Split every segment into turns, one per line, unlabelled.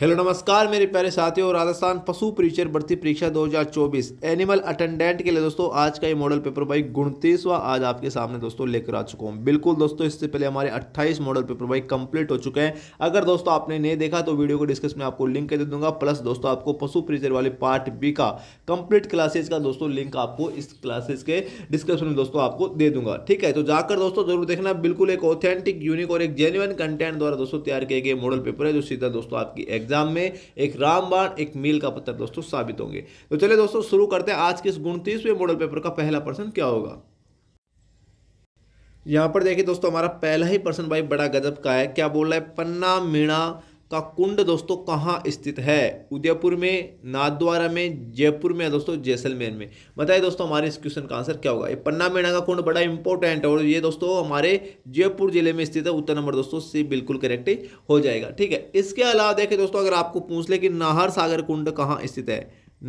hello नमस्कार मेरे प्यारे साथियों राजस्थान पशु परिचय भर्ती परीक्षा 2024 एनिमल अटेंडेंट के लिए दोस्तों आज का ये मॉडल पेपर भाई उनतीसवा आज आपके सामने दोस्तों लेकर आ चुका हूँ बिल्कुल दोस्तों इससे पहले हमारे 28 मॉडल पेपर भाई कंप्लीट हो चुके हैं अगर दोस्तों आपने नहीं देखा तो वीडियो को डिस्कस में आपको लिंक दे दूंगा प्लस दोस्तों आपको पशु परिचय वाले पार्ट बी का कंप्लीट क्लासेज का दोस्तों लिंक आपको इस क्लासेज के डिस्क्रिप्शन में दोस्तों आपको दे दूंगा ठीक है तो जाकर दोस्तों जरूर देखना बिल्कुल एक ऑथेंटिक यूनिक और एक जेन्यून कंटेंट द्वारा दोस्तों तैयार किए गए मॉडल पेपर है जो सीधा दोस्तों आपकी एग्जाम एग्जाम में एक रामबाण एक मील का पत्थर दोस्तों साबित होंगे तो चलिए दोस्तों शुरू करते हैं आज के इस उनतीसवें मॉडल पेपर का पहला प्रश्न क्या होगा यहाँ पर देखिए दोस्तों हमारा पहला ही प्रश्न भाई बड़ा गजब का है क्या बोल रहा है पन्ना मीणा का कुंड दोस्तों कहाँ स्थित है उदयपुर में नाथद्वारा में जयपुर में दोस्तों जैसलमेर में बताइए दोस्तों हमारे इस क्वेश्चन का आंसर क्या होगा ये पन्ना मेणा का कुंड बड़ा इंपॉर्टेंट है और ये दोस्तों हमारे जयपुर जिले में स्थित है उत्तर नंबर दोस्तों से बिल्कुल करेक्ट हो जाएगा ठीक है इसके अलावा देखें दोस्तों अगर आपको पूछ ले कि नाहर सागर कुंड कहाँ स्थित है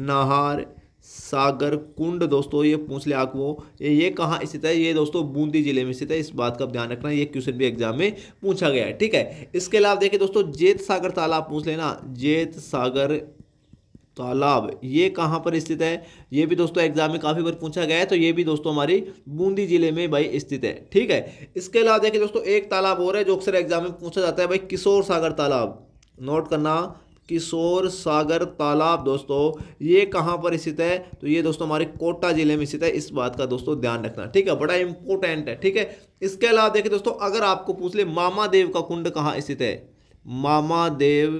नाहर सागर कुंड दोस्तों ये पूछ ले आपको ये कहाँ स्थित है ये दोस्तों बूंदी जिले में स्थित है इस बात का ध्यान रखना ये क्वेश्चन भी एग्जाम में पूछा गया है ठीक है इसके अलावा देखिए दोस्तों जेत सागर तालाब पूछ लेना जेत सागर तालाब ये कहाँ पर स्थित है ये भी दोस्तों एग्जाम में काफ़ी बार पूछा गया है तो ये भी दोस्तों हमारी बूंदी जिले में भाई स्थित है ठीक है इसके अलावा देखिए दोस्तों एक तालाब और है जो अक्सर एग्जाम में पूछा जाता है भाई किशोर सागर तालाब नोट करना किशोर सागर तालाब दोस्तों ये कहाँ पर स्थित है तो ये दोस्तों हमारे कोटा जिले में स्थित है इस बात का दोस्तों ध्यान रखना ठीक है बड़ा इंपॉर्टेंट है ठीक है इसके अलावा देखिए दोस्तों अगर आपको पूछ ले मामा देव का कुंड कहाँ स्थित है मामा देव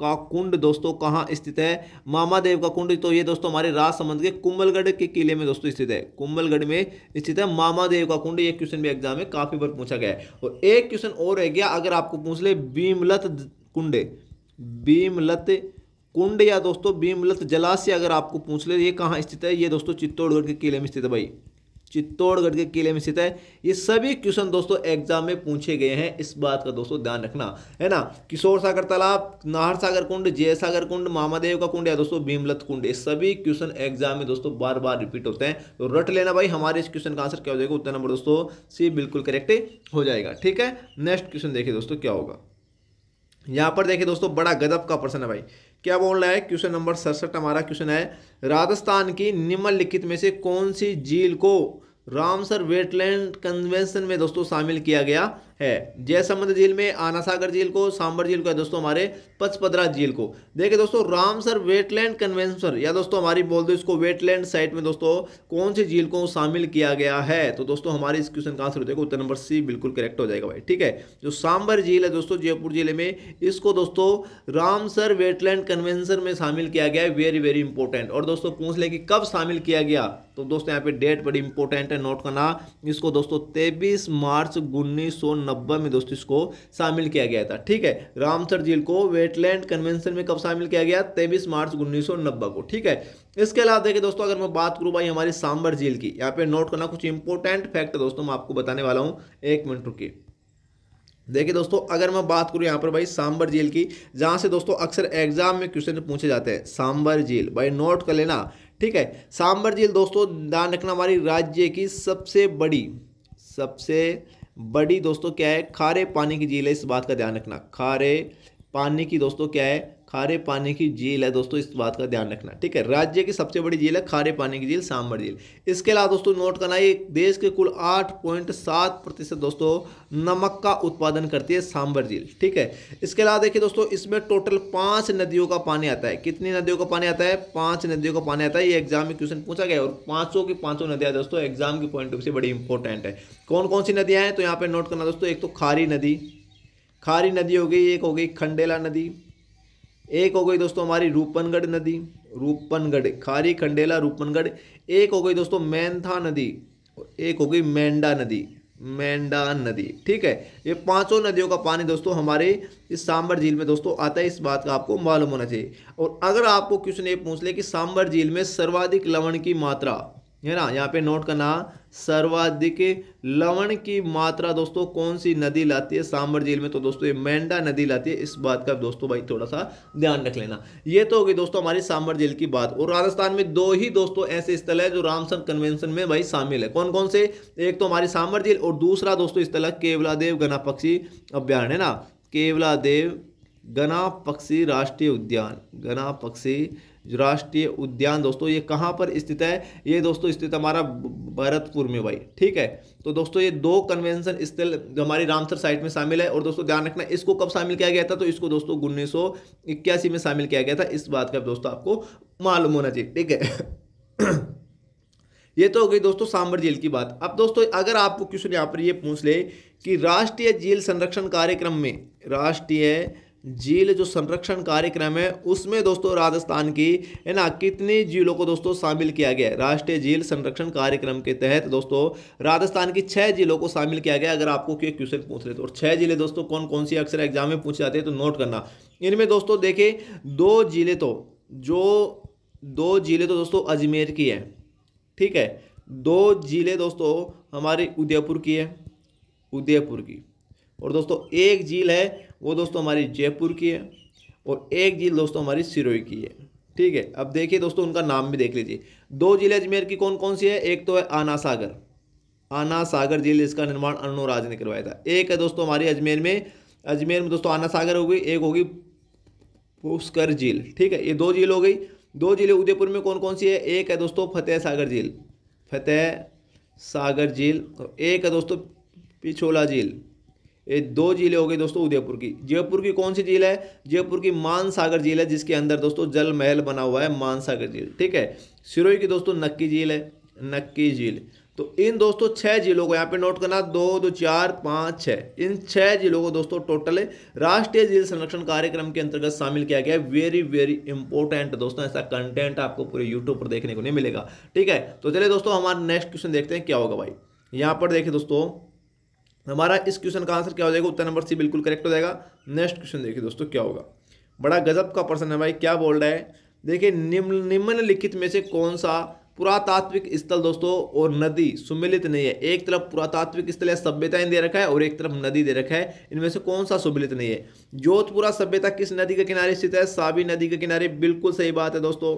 का कुंड दोस्तों कहाँ स्थित है मामा देव का कुंड तो ये दोस्तों हमारे राजसमंद के कुंभलगढ़ के किले में दोस्तों स्थित है कुंभलगढ़ में स्थित है मामा देव का कुंड ये क्वेश्चन भी एग्जाम में काफ़ी बार पूछा गया है और एक क्वेश्चन और रह गया अगर आपको पूछ ले बीमलत कुंड भीमलत कुंड या दोस्तों भीमलत जलाशय अगर आपको पूछ ले ये कहाँ स्थित है ये दोस्तों चित्तौड़गढ़ के किले में स्थित है भाई चित्तौड़गढ़ के किले में स्थित है ये सभी क्वेश्चन दोस्तों एग्जाम में पूछे गए हैं इस बात का दोस्तों ध्यान रखना है ना किशोर सागर तालाब नाहर सागर कुंड जय सागर कुंड मामादेव का कुंड या दोस्तों भीमलत कुंड ये सभी क्वेश्चन एग्जाम में दोस्तों बार बार रिपीट होते हैं तो रट लेना भाई हमारे इस क्वेश्चन का आंसर क्या हो जाएगा उत्तर नंबर दोस्तों सी बिल्कुल करेक्ट हो जाएगा ठीक है नेक्स्ट क्वेश्चन देखिए दोस्तों क्या होगा यहाँ पर देखिए दोस्तों बड़ा गदब का प्रश्न है भाई क्या बोल रहा है क्वेश्चन नंबर सड़सठ हमारा क्वेश्चन है राजस्थान की निम्नलिखित में से कौन सी झील को रामसर वेटलैंड कन्वेंशन में दोस्तों शामिल किया गया है जयसमंद झील में आनासागर झील को सांबर झील को या दोस्तों हमारे पचपदरा झील को देखिए दोस्तों रामसर वेटलैंड कन्वेंशन या दोस्तों हमारी बोल दो इसको वेटलैंड साइट में दोस्तों कौन से झील को शामिल किया गया है तो दोस्तों हमारे इस क्वेश्चन का आंसर हो जाएगा उत्तर नंबर सी बिल्कुल करेक्ट हो जाएगा भाई ठीक है जो सांबर झील है दोस्तों जयपुर जिले में इसको दोस्तों रामसर वेटलैंड कन्वेंशन में शामिल किया गया है वेरी वेरी इंपॉर्टेंट और दोस्तों पूछ ले कि कब शामिल किया गया तो दोस्तों यहाँ पे डेट बड़ी इंपॉर्टेंट है नोट करना इसको दोस्तों तेबीस मार्च उन्नीस नब्बे में दोस्तों इसको शामिल किया गया था ठीक है रामसर झील को वेटलैंड कन्वेंशन में कब शामिल किया गया तेईस मार्च उन्नीस को ठीक है इसके अलावा देखिए दोस्तों अगर मैं बात करूँ भाई हमारी सांबर झील की यहाँ पे नोट करना कुछ इंपॉर्टेंट फैक्ट है दोस्तों मैं आपको बताने वाला हूँ एक मिनट रुकी देखिए दोस्तों अगर मैं बात करूं यहाँ पर भाई सांबर झील की जहाँ से दोस्तों अक्सर एग्जाम में क्वेश्चन पूछे जाते हैं सांबर झील भाई नोट कर लेना ठीक है सांबर झील दोस्तों ध्यान रखना हमारी राज्य की सबसे बड़ी सबसे बड़ी दोस्तों क्या है खारे पानी की झील है इस बात का ध्यान रखना खारे पानी की दोस्तों क्या है खारे पानी की झील है दोस्तों इस बात का ध्यान रखना ठीक है राज्य की सबसे बड़ी झील है खारे पानी की झील सांबर झील इसके अलावा दोस्तों नोट करना ये देश के कुल आठ पॉइंट सात प्रतिशत दोस्तों नमक का उत्पादन करती है सांबर झील ठीक है इसके अलावा देखिए दोस्तों इसमें टोटल पाँच नदियों का पानी आता है कितनी नदियों का पानी आता है पाँच नदियों का पानी आता है ये एग्जाम में क्वेश्चन पूछा गया और पाँचों की पाँचों नदियाँ दोस्तों एग्जाम की पॉइंट ऑफ से बड़ी इंपॉर्टेंट है कौन कौन सी नदियाँ हैं तो यहाँ पर नोट करना दोस्तों एक तो खारी नदी खारी नदी हो गई एक हो गई खंडेला नदी एक हो गई दोस्तों हमारी रूपनगढ़ नदी रूपनगढ़ खारी खंडेला रूपनगढ़ एक हो गई दोस्तों मैंथा नदी एक हो गई मैंडा नदी मैंडा नदी ठीक है ये पांचों नदियों का पानी दोस्तों हमारे इस सांबर झील में दोस्तों आता है इस बात का आपको मालूम होना चाहिए और अगर आपको क्वेश्चन ये पूछ ले कि सांबर झील में सर्वाधिक लवण की मात्रा है ना यहाँ पे नोट करना सर्वाधिक लवण की मात्रा दोस्तों कौन सी नदी लाती है सांबर झील में तो दोस्तों ये मेंढा नदी लाती है इस बात का दोस्तों भाई थोड़ा सा ध्यान रख लेना ये तो होगी दोस्तों हमारी सांबर झील की बात और राजस्थान में दो ही दोस्तों ऐसे स्थल है जो रामसर कन्वेंशन में भाई शामिल है कौन कौन से एक तो हमारी सांबर झील और दूसरा दोस्तों स्थल है देव गना पक्षी है ना केवला देव गना पक्षी राष्ट्रीय उद्यान गना पक्षी राष्ट्रीय उद्यान दोस्तों ये कहाँ पर स्थित है ये दोस्तों स्थित हमारा भरतपुर में भाई ठीक है तो दोस्तों ये दो कन्वेंशन स्थल हमारी रामसर साइट में शामिल है और दोस्तों ध्यान रखना इसको कब शामिल किया गया था तो इसको दोस्तों उन्नीस में शामिल किया गया था इस बात का दोस्तों आपको मालूम होना चाहिए ठीक है ये तो हो गई दोस्तों सांबर झील की बात अब दोस्तों अगर आपको क्वेश्चन यहाँ पर ये पूछ ले कि राष्ट्रीय झील संरक्षण कार्यक्रम में राष्ट्रीय झील जो संरक्षण कार्यक्रम है उसमें दोस्तों राजस्थान की है ना कितनी झीलों को दोस्तों शामिल किया गया राष्ट्रीय झील संरक्षण कार्यक्रम के तहत दोस्तों राजस्थान की छः जिलों को शामिल किया गया अगर आपको कोई क्वेश्चन पूछ रहे तो और छः जिले दोस्तों कौन कौन सी अक्सर एग्जाम में पूछे जाते हैं तो नोट करना इनमें दोस्तों देखे दो जिले तो जो दो जिले तो दोस्तों अजमेर की है ठीक है दो जिले दोस्तों हमारे उदयपुर की है उदयपुर की और दोस्तों एक झील है वो दोस्तों हमारी जयपुर की है और एक झील दोस्तों हमारी सिरोही की है ठीक है अब देखिए दोस्तों उनका नाम भी देख लीजिए दो जिले अजमेर की कौन कौन सी है एक तो है आना सागर आना सागर झील इसका निर्माण अनु राज ने करवाया था एक है दोस्तों हमारी अजमेर में अजमेर में दोस्तों आना सागर हो गई एक होगी पुष्कर झील ठीक है ये दो झील हो गई दो जिले उदयपुर में कौन कौन सी है एक है दोस्तों फतेह सागर झील फतेह सागर झील और एक है दोस्तों पिछोला झील ये दो झीलें हो गई दोस्तों उदयपुर की जयपुर की कौन सी झील है जयपुर की मानसागर झील है जिसके अंदर दोस्तों जल महल बना हुआ है मानसागर झील ठीक है सिरोही की दोस्तों नक्की झील है नक्की झील तो इन दोस्तों छह जिलों को यहाँ पे नोट करना दो दो चार पाँच छः इन छह जिलों को दोस्तों टोटल राष्ट्रीय जिल संरक्षण कार्यक्रम के अंतर्गत शामिल किया गया है वेरी वेरी इंपॉर्टेंट दोस्तों ऐसा कंटेंट आपको पूरे यूट्यूब पर देखने को नहीं मिलेगा ठीक है तो चलिए दोस्तों हमारा नेक्स्ट क्वेश्चन देखते हैं क्या होगा भाई यहाँ पर देखिए दोस्तों हमारा इस क्वेश्चन का आंसर क्या हो जाएगा उत्तर नंबर सी बिल्कुल करेक्ट हो जाएगा नेक्स्ट क्वेश्चन देखिए दोस्तों क्या होगा बड़ा गजब का प्रश्न है भाई क्या बोल रहा है देखिए निम्न निम्नलिखित में से कौन सा पुरातात्विक स्थल दोस्तों और नदी सुमिलित नहीं है एक तरफ पुरातात्विक स्थल या सभ्यताएं दे रखा है और एक तरफ नदी दे रखा है इनमें से कौन सा सुमिलित नहीं है जोधपुरा सभ्यता किस नदी के किनारे स्थित है साबी नदी के किनारे बिल्कुल सही बात है दोस्तों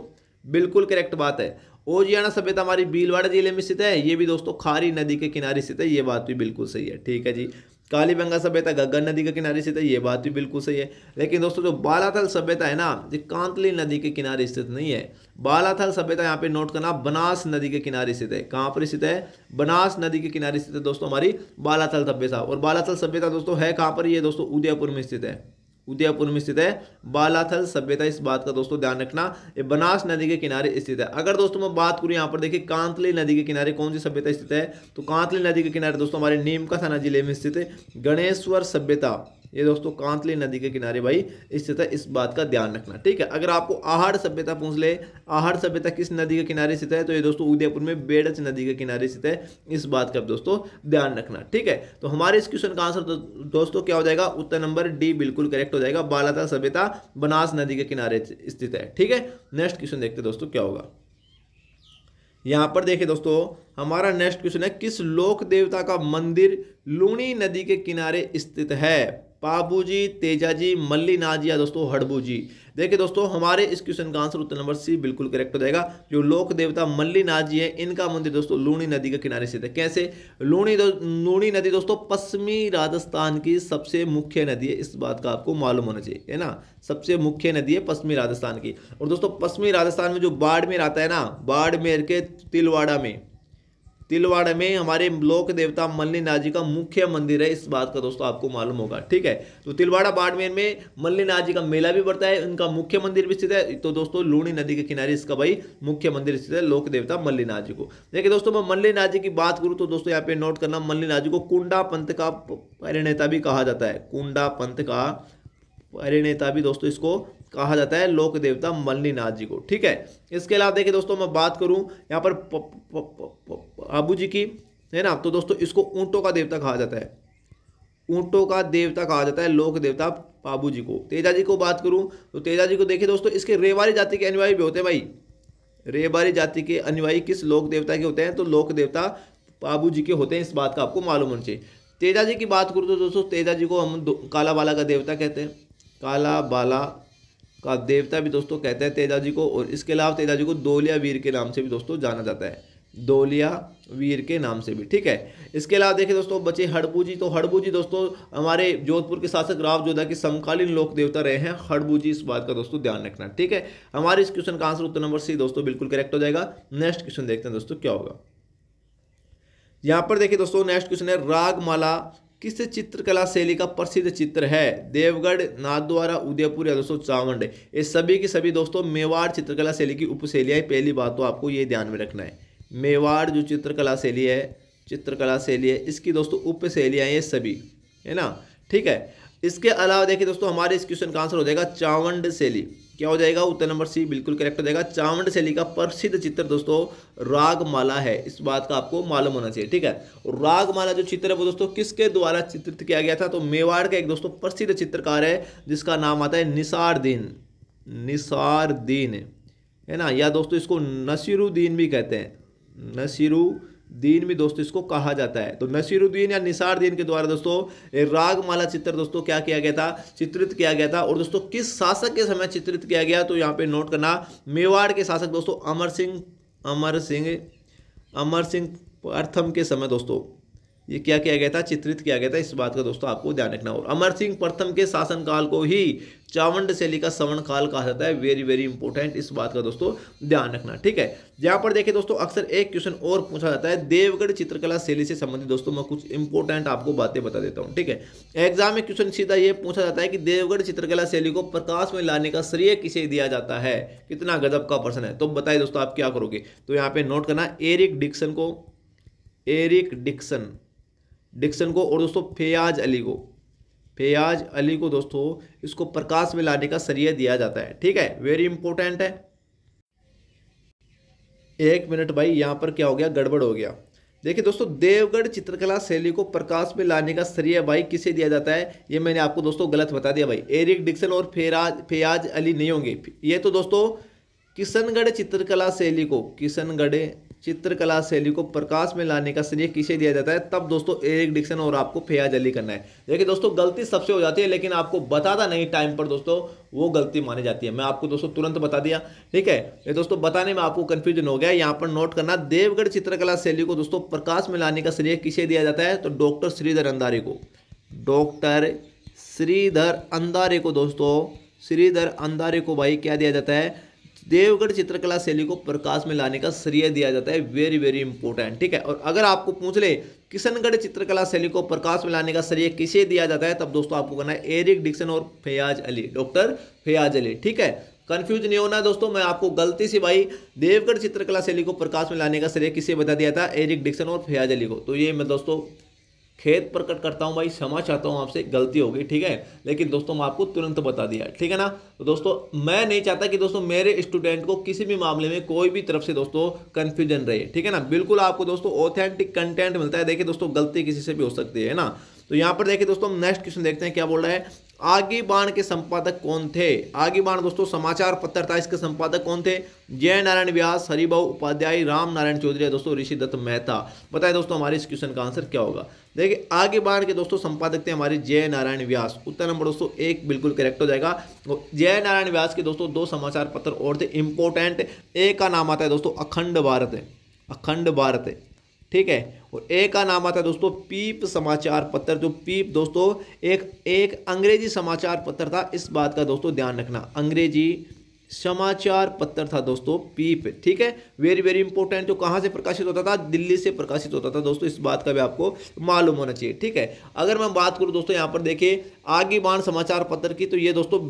बिल्कुल करेक्ट बात है ओजियाना सभ्यता हमारी भीलवाड़ा जिले में स्थित है ये भी दोस्तों खारी नदी के किनारे स्थित है ये बात भी बिल्कुल सही है ठीक है जी कालीबंगा सभ्यता गग्गर नदी के किनारे स्थित है ये बात भी बिल्कुल सही है लेकिन दोस्तों जो बालाथल सभ्यता है ना ये कांतली नदी के किनारे स्थित नहीं है बालाथल सभ्यता यहाँ पे नोट करना बनास नदी के किनारे स्थित है कहाँ पर स्थित है बनास नदी के किनारे स्थित है दोस्तों हमारी बालाथल सभ्यता और बालाथल सभ्यता दोस्तों है कहाँ पर ये दोस्तों उदयपुर में स्थित है उदयपुर में स्थित है बालाथल सभ्यता इस बात का दोस्तों ध्यान रखना ये बनास नदी के किनारे स्थित है अगर दोस्तों मैं बात करूँ यहाँ पर देखिए कांतली नदी के किनारे कौन सी सभ्यता स्थित है तो कांतली नदी के किनारे दोस्तों हमारे नीमका थाना जिले में स्थित गणेश्वर सभ्यता ये दोस्तों कांतली नदी के किनारे भाई स्थित है इस बात का ध्यान रखना ठीक है अगर आपको आहार सभ्यता पूछ ले आहार सभ्यता किस नदी के किनारे स्थित है तो ये दोस्तों उदयपुर में बेड़च नदी के किनारे स्थित है इस बात का दोस्तों ध्यान रखना ठीक है तो हमारे इस क्वेश्चन का आंसर दोस्तों क्या हो जाएगा उत्तर नंबर डी बिल्कुल करेक्ट हो जाएगा बालाता सभ्यता बनास नदी के किनारे स्थित है ठीक है नेक्स्ट क्वेश्चन देखते दोस्तों क्या होगा यहाँ पर देखिए दोस्तों हमारा नेक्स्ट क्वेश्चन है किस लोक देवता का मंदिर लूणी नदी के किनारे स्थित है बाबू जी तेजा जी मल्ली या दोस्तों हड़बू जी देखिए दोस्तों हमारे इस क्वेश्चन का आंसर उत्तर नंबर सी बिल्कुल करेक्ट हो जाएगा जो लोक देवता मल्ली जी है इनका मंदिर दोस्तों लूणी नदी के किनारे स्थित है कैसे लूणी लूणी नदी दोस्तों पश्चिमी राजस्थान की सबसे मुख्य नदी है इस बात का आपको मालूम होना चाहिए है ना सबसे मुख्य नदी है पश्चिमी राजस्थान की और दोस्तों पश्चिमी राजस्थान में जो बाड़मेर आता है ना बाड़मेर के तिलवाड़ा में तिलवाड़ा में हमारे लोक देवता मल्लिनाथ जी का मुख्य मंदिर है इस बात का दोस्तों आपको मालूम होगा ठीक है तो तिलवाड़ा बाड़मेर में मल्लिनाथ जी का मेला भी बढ़ता है उनका मुख्य मंदिर भी स्थित है तो दोस्तों लूणी नदी के किनारे इसका भाई मुख्य मंदिर स्थित है लोक देवता मल्लिनाथ जी को देखिए दोस्तों मैं मल्लिनाथ जी की बात करूँ तो दोस्तों यहाँ पे नोट करना मल्लिनाथ जी को कुंडा पंथ का परिणेता भी कहा जाता है कुंडा पंथ का परिणेता भी दोस्तों इसको कहा जाता है लोक देवता मल्लीनाथ जी को ठीक है इसके अलावा देखिए दोस्तों मैं बात करूं यहाँ पर आबू जी की है ना तो दोस्तों इसको ऊँटों का देवता कहा जाता है ऊँटों का देवता कहा जाता है लोक देवता बाबू जी को तेजा जी को बात करूं तो तेजा जी को देखिए दोस्तों इसके रेवारी जाति के अनुयायी भी होते हैं भाई रेवारी जाति के अनुयायी किस लोक देवता के होते हैं तो लोक देवता बाबू जी के होते हैं इस बात का आपको मालूम होना चाहिए तेजा जी की बात करूँ तो दोस्तों तेजा जी को हम काला बाला का देवता कहते हैं काला बाला का देवता भी दोस्तों कहते हैं तेजाजी को और इसके अलावा तेजाजी को दोलिया वीर के नाम से भी दोस्तों जाना जाता है दोलिया वीर के नाम से भी ठीक है इसके अलावा देखें दोस्तों बचे हड़बू जी तो हड़बू जी दोस्तों हमारे जोधपुर के शासक राव जोधा के समकालीन लोक देवता रहे हैं हड़बू जी इस बात का दोस्तों ध्यान रखना ठीक है हमारे इस क्वेश्चन का आंसर उत्तर नंबर सी दोस्तों बिल्कुल करेक्ट हो जाएगा नेक्स्ट क्वेश्चन देखते हैं दोस्तों क्या होगा यहाँ पर देखिए दोस्तों नेक्स्ट क्वेश्चन है रागमाला किस चित्रकला शैली का प्रसिद्ध चित्र है देवगढ़ नाथद्वारा उदयपुर या दोस्तों चावंड ये सभी की सभी दोस्तों मेवाड़ चित्रकला शैली की उपशैलियाँ पहली बात तो आपको ये ध्यान में रखना है मेवाड़ जो चित्रकला शैली है चित्रकला शैली है इसकी दोस्तों उपशैलियाँ ये सभी है ना ठीक है इसके अलावा देखिए दोस्तों हमारे इस क्वेश्चन का आंसर हो जाएगा चावंड शैली क्या हो जाएगा उत्तर नंबर सी बिल्कुल करेक्ट हो जाएगा चावंड शैली का प्रसिद्ध चित्र दोस्तों रागमाला है इस बात का आपको मालूम होना चाहिए ठीक है और रागमाला जो चित्र है वो दोस्तों किसके द्वारा चित्रित किया गया था तो मेवाड़ का एक दोस्तों प्रसिद्ध चित्रकार है जिसका नाम आता है निसारदीन निसारदीन है ना या दोस्तों इसको नसीरुद्दीन भी कहते हैं नसीरुद्दीन दीन भी दोस्तों इसको कहा जाता है तो नसीरुद्दीन या दीन के द्वारा दोस्तों राग माला चित्र दोस्तों क्या किया गया था चित्रित किया गया था और दोस्तों किस शासक के समय चित्रित किया गया तो यहाँ पे नोट करना मेवाड़ के शासक दोस्तों अमर सिंह अमर सिंह अमर सिंह प्रथम के समय दोस्तों ये क्या किया गया था चित्रित किया गया था इस बात का दोस्तों आपको ध्यान रखना और अमर सिंह प्रथम के शासनकाल को ही चावंड शैली का सवर्ण काल कहा जाता है वेरी वेरी इंपॉर्टेंट इस बात का दोस्तों ध्यान रखना ठीक है यहाँ पर देखिए दोस्तों अक्सर एक क्वेश्चन और पूछा जाता है देवगढ़ चित्रकला शैली से संबंधित दोस्तों मैं कुछ इंपॉर्टेंट आपको बातें बता देता हूँ ठीक है एग्जाम में क्वेश्चन सीधा ये पूछा जाता है कि देवगढ़ चित्रकला शैली को प्रकाश में लाने का श्रेय किसे दिया जाता है कितना गजब का प्रश्न है तो बताइए दोस्तों आप क्या करोगे तो यहाँ पे नोट करना एरिक डिक्सन को एरिक डिक्सन डिक्सन को और दोस्तों फयाज अली को फयाज अली को दोस्तों इसको प्रकाश में लाने का सरिया दिया जाता है ठीक है वेरी इंपॉर्टेंट है एक मिनट भाई यहाँ पर क्या हो गया गड़बड़ हो गया देखिए दोस्तों देवगढ़ चित्रकला शैली को प्रकाश में लाने का श्रेय भाई किसे दिया जाता है ये मैंने आपको दोस्तों गलत बता दिया भाई एरिक डिक्सन और फेराज फयाज अली नहीं होंगे ये तो दोस्तों किशनगढ़ चित्रकला शैली को किशनगढ़ चित्रकला शैली को प्रकाश में लाने का श्रेय किसे दिया जाता है तब दोस्तों एरिक डिक्शन और आपको फेया जल्दी करना है देखिए दोस्तों गलती सबसे हो जाती है लेकिन आपको बताता नहीं टाइम पर दोस्तों वो गलती मानी जाती है मैं आपको दोस्तों तुरंत बता दिया ठीक है ये दोस्तों बताने में आपको कन्फ्यूजन हो गया यहाँ पर नोट करना देवगढ़ चित्रकला शैली को दोस्तों प्रकाश में लाने का श्रेय किसे दिया जाता है तो डॉक्टर श्रीधर अंधारे को डॉक्टर श्रीधर अंधारे को दोस्तों श्रीधर अंधारे को भाई क्या दिया जाता है देवगढ़ चित्रकला शैली को प्रकाश में लाने का श्रेय दिया जाता है वेरी वेरी इंपॉर्टेंट ठीक है और अगर आपको पूछ ले किशनगढ़ चित्रकला शैली को प्रकाश में लाने का श्रेय किसे दिया जाता है तब दोस्तों आपको करना है एरिक डिक्सन और फयाज अली डॉक्टर फयाज अली ठीक है कंफ्यूज नहीं होना दोस्तों मैं आपको गलती से भाई देवगढ़ चित्रकला शैली को प्रकाश में लाने का श्रेय किसे बता दिया था एरिक डिक्सन और फयाज अली को तो ये मैं दोस्तों खेत प्रकट करता हूँ भाई क्षमा चाहता हूँ आपसे गलती हो गई ठीक है लेकिन दोस्तों मैं आपको तुरंत बता दिया ठीक है ना तो दोस्तों मैं नहीं चाहता कि दोस्तों मेरे स्टूडेंट को किसी भी मामले में कोई भी तरफ से दोस्तों कन्फ्यूजन रहे ठीक है ना बिल्कुल आपको दोस्तों ऑथेंटिक कंटेंट मिलता है देखिए दोस्तों गलती किसी से भी हो सकती है ना तो यहाँ पर देखिए दोस्तों नेक्स्ट क्वेश्चन देखते हैं क्या बोल रहा है आगे बाण के संपादक कौन थे आगे बाण दोस्तों समाचार पत्र था इसके संपादक कौन थे जय नारायण व्यास हरिभा उपाध्याय राम नारायण चौधरी दोस्तों ऋषि दत्त मेहता बताए दोस्तों हमारे इस क्वेश्चन का आंसर क्या होगा देखिए आगे बाण के दोस्तों संपादक थे हमारे जय नारायण व्यास उत्तर नंबर दोस्तों एक बिल्कुल करेक्ट हो जाएगा जय नारायण व्यास के दोस्तों दो समाचार पत्र और थे इंपोर्टेंट एक का नाम आता है दोस्तों अखंड भारत अखंड भारत ठीक है और ए का नाम आता है दोस्तों पीप समाचार पत्र जो तो पीप दोस्तों एक एक अंग्रेजी समाचार पत्र था इस बात का दोस्तों ध्यान रखना अंग्रेजी समाचार पत्र था दोस्तों पीप ठीक है वेरी वेरी इंपॉर्टेंट जो कहाँ से प्रकाशित होता था दिल्ली से प्रकाशित होता था दोस्तों इस बात का भी आपको मालूम होना चाहिए ठीक है अगर मैं बात करूँ दोस्तों यहाँ पर देखिए आगे बाण समाचार पत्र की तो ये दोस्तों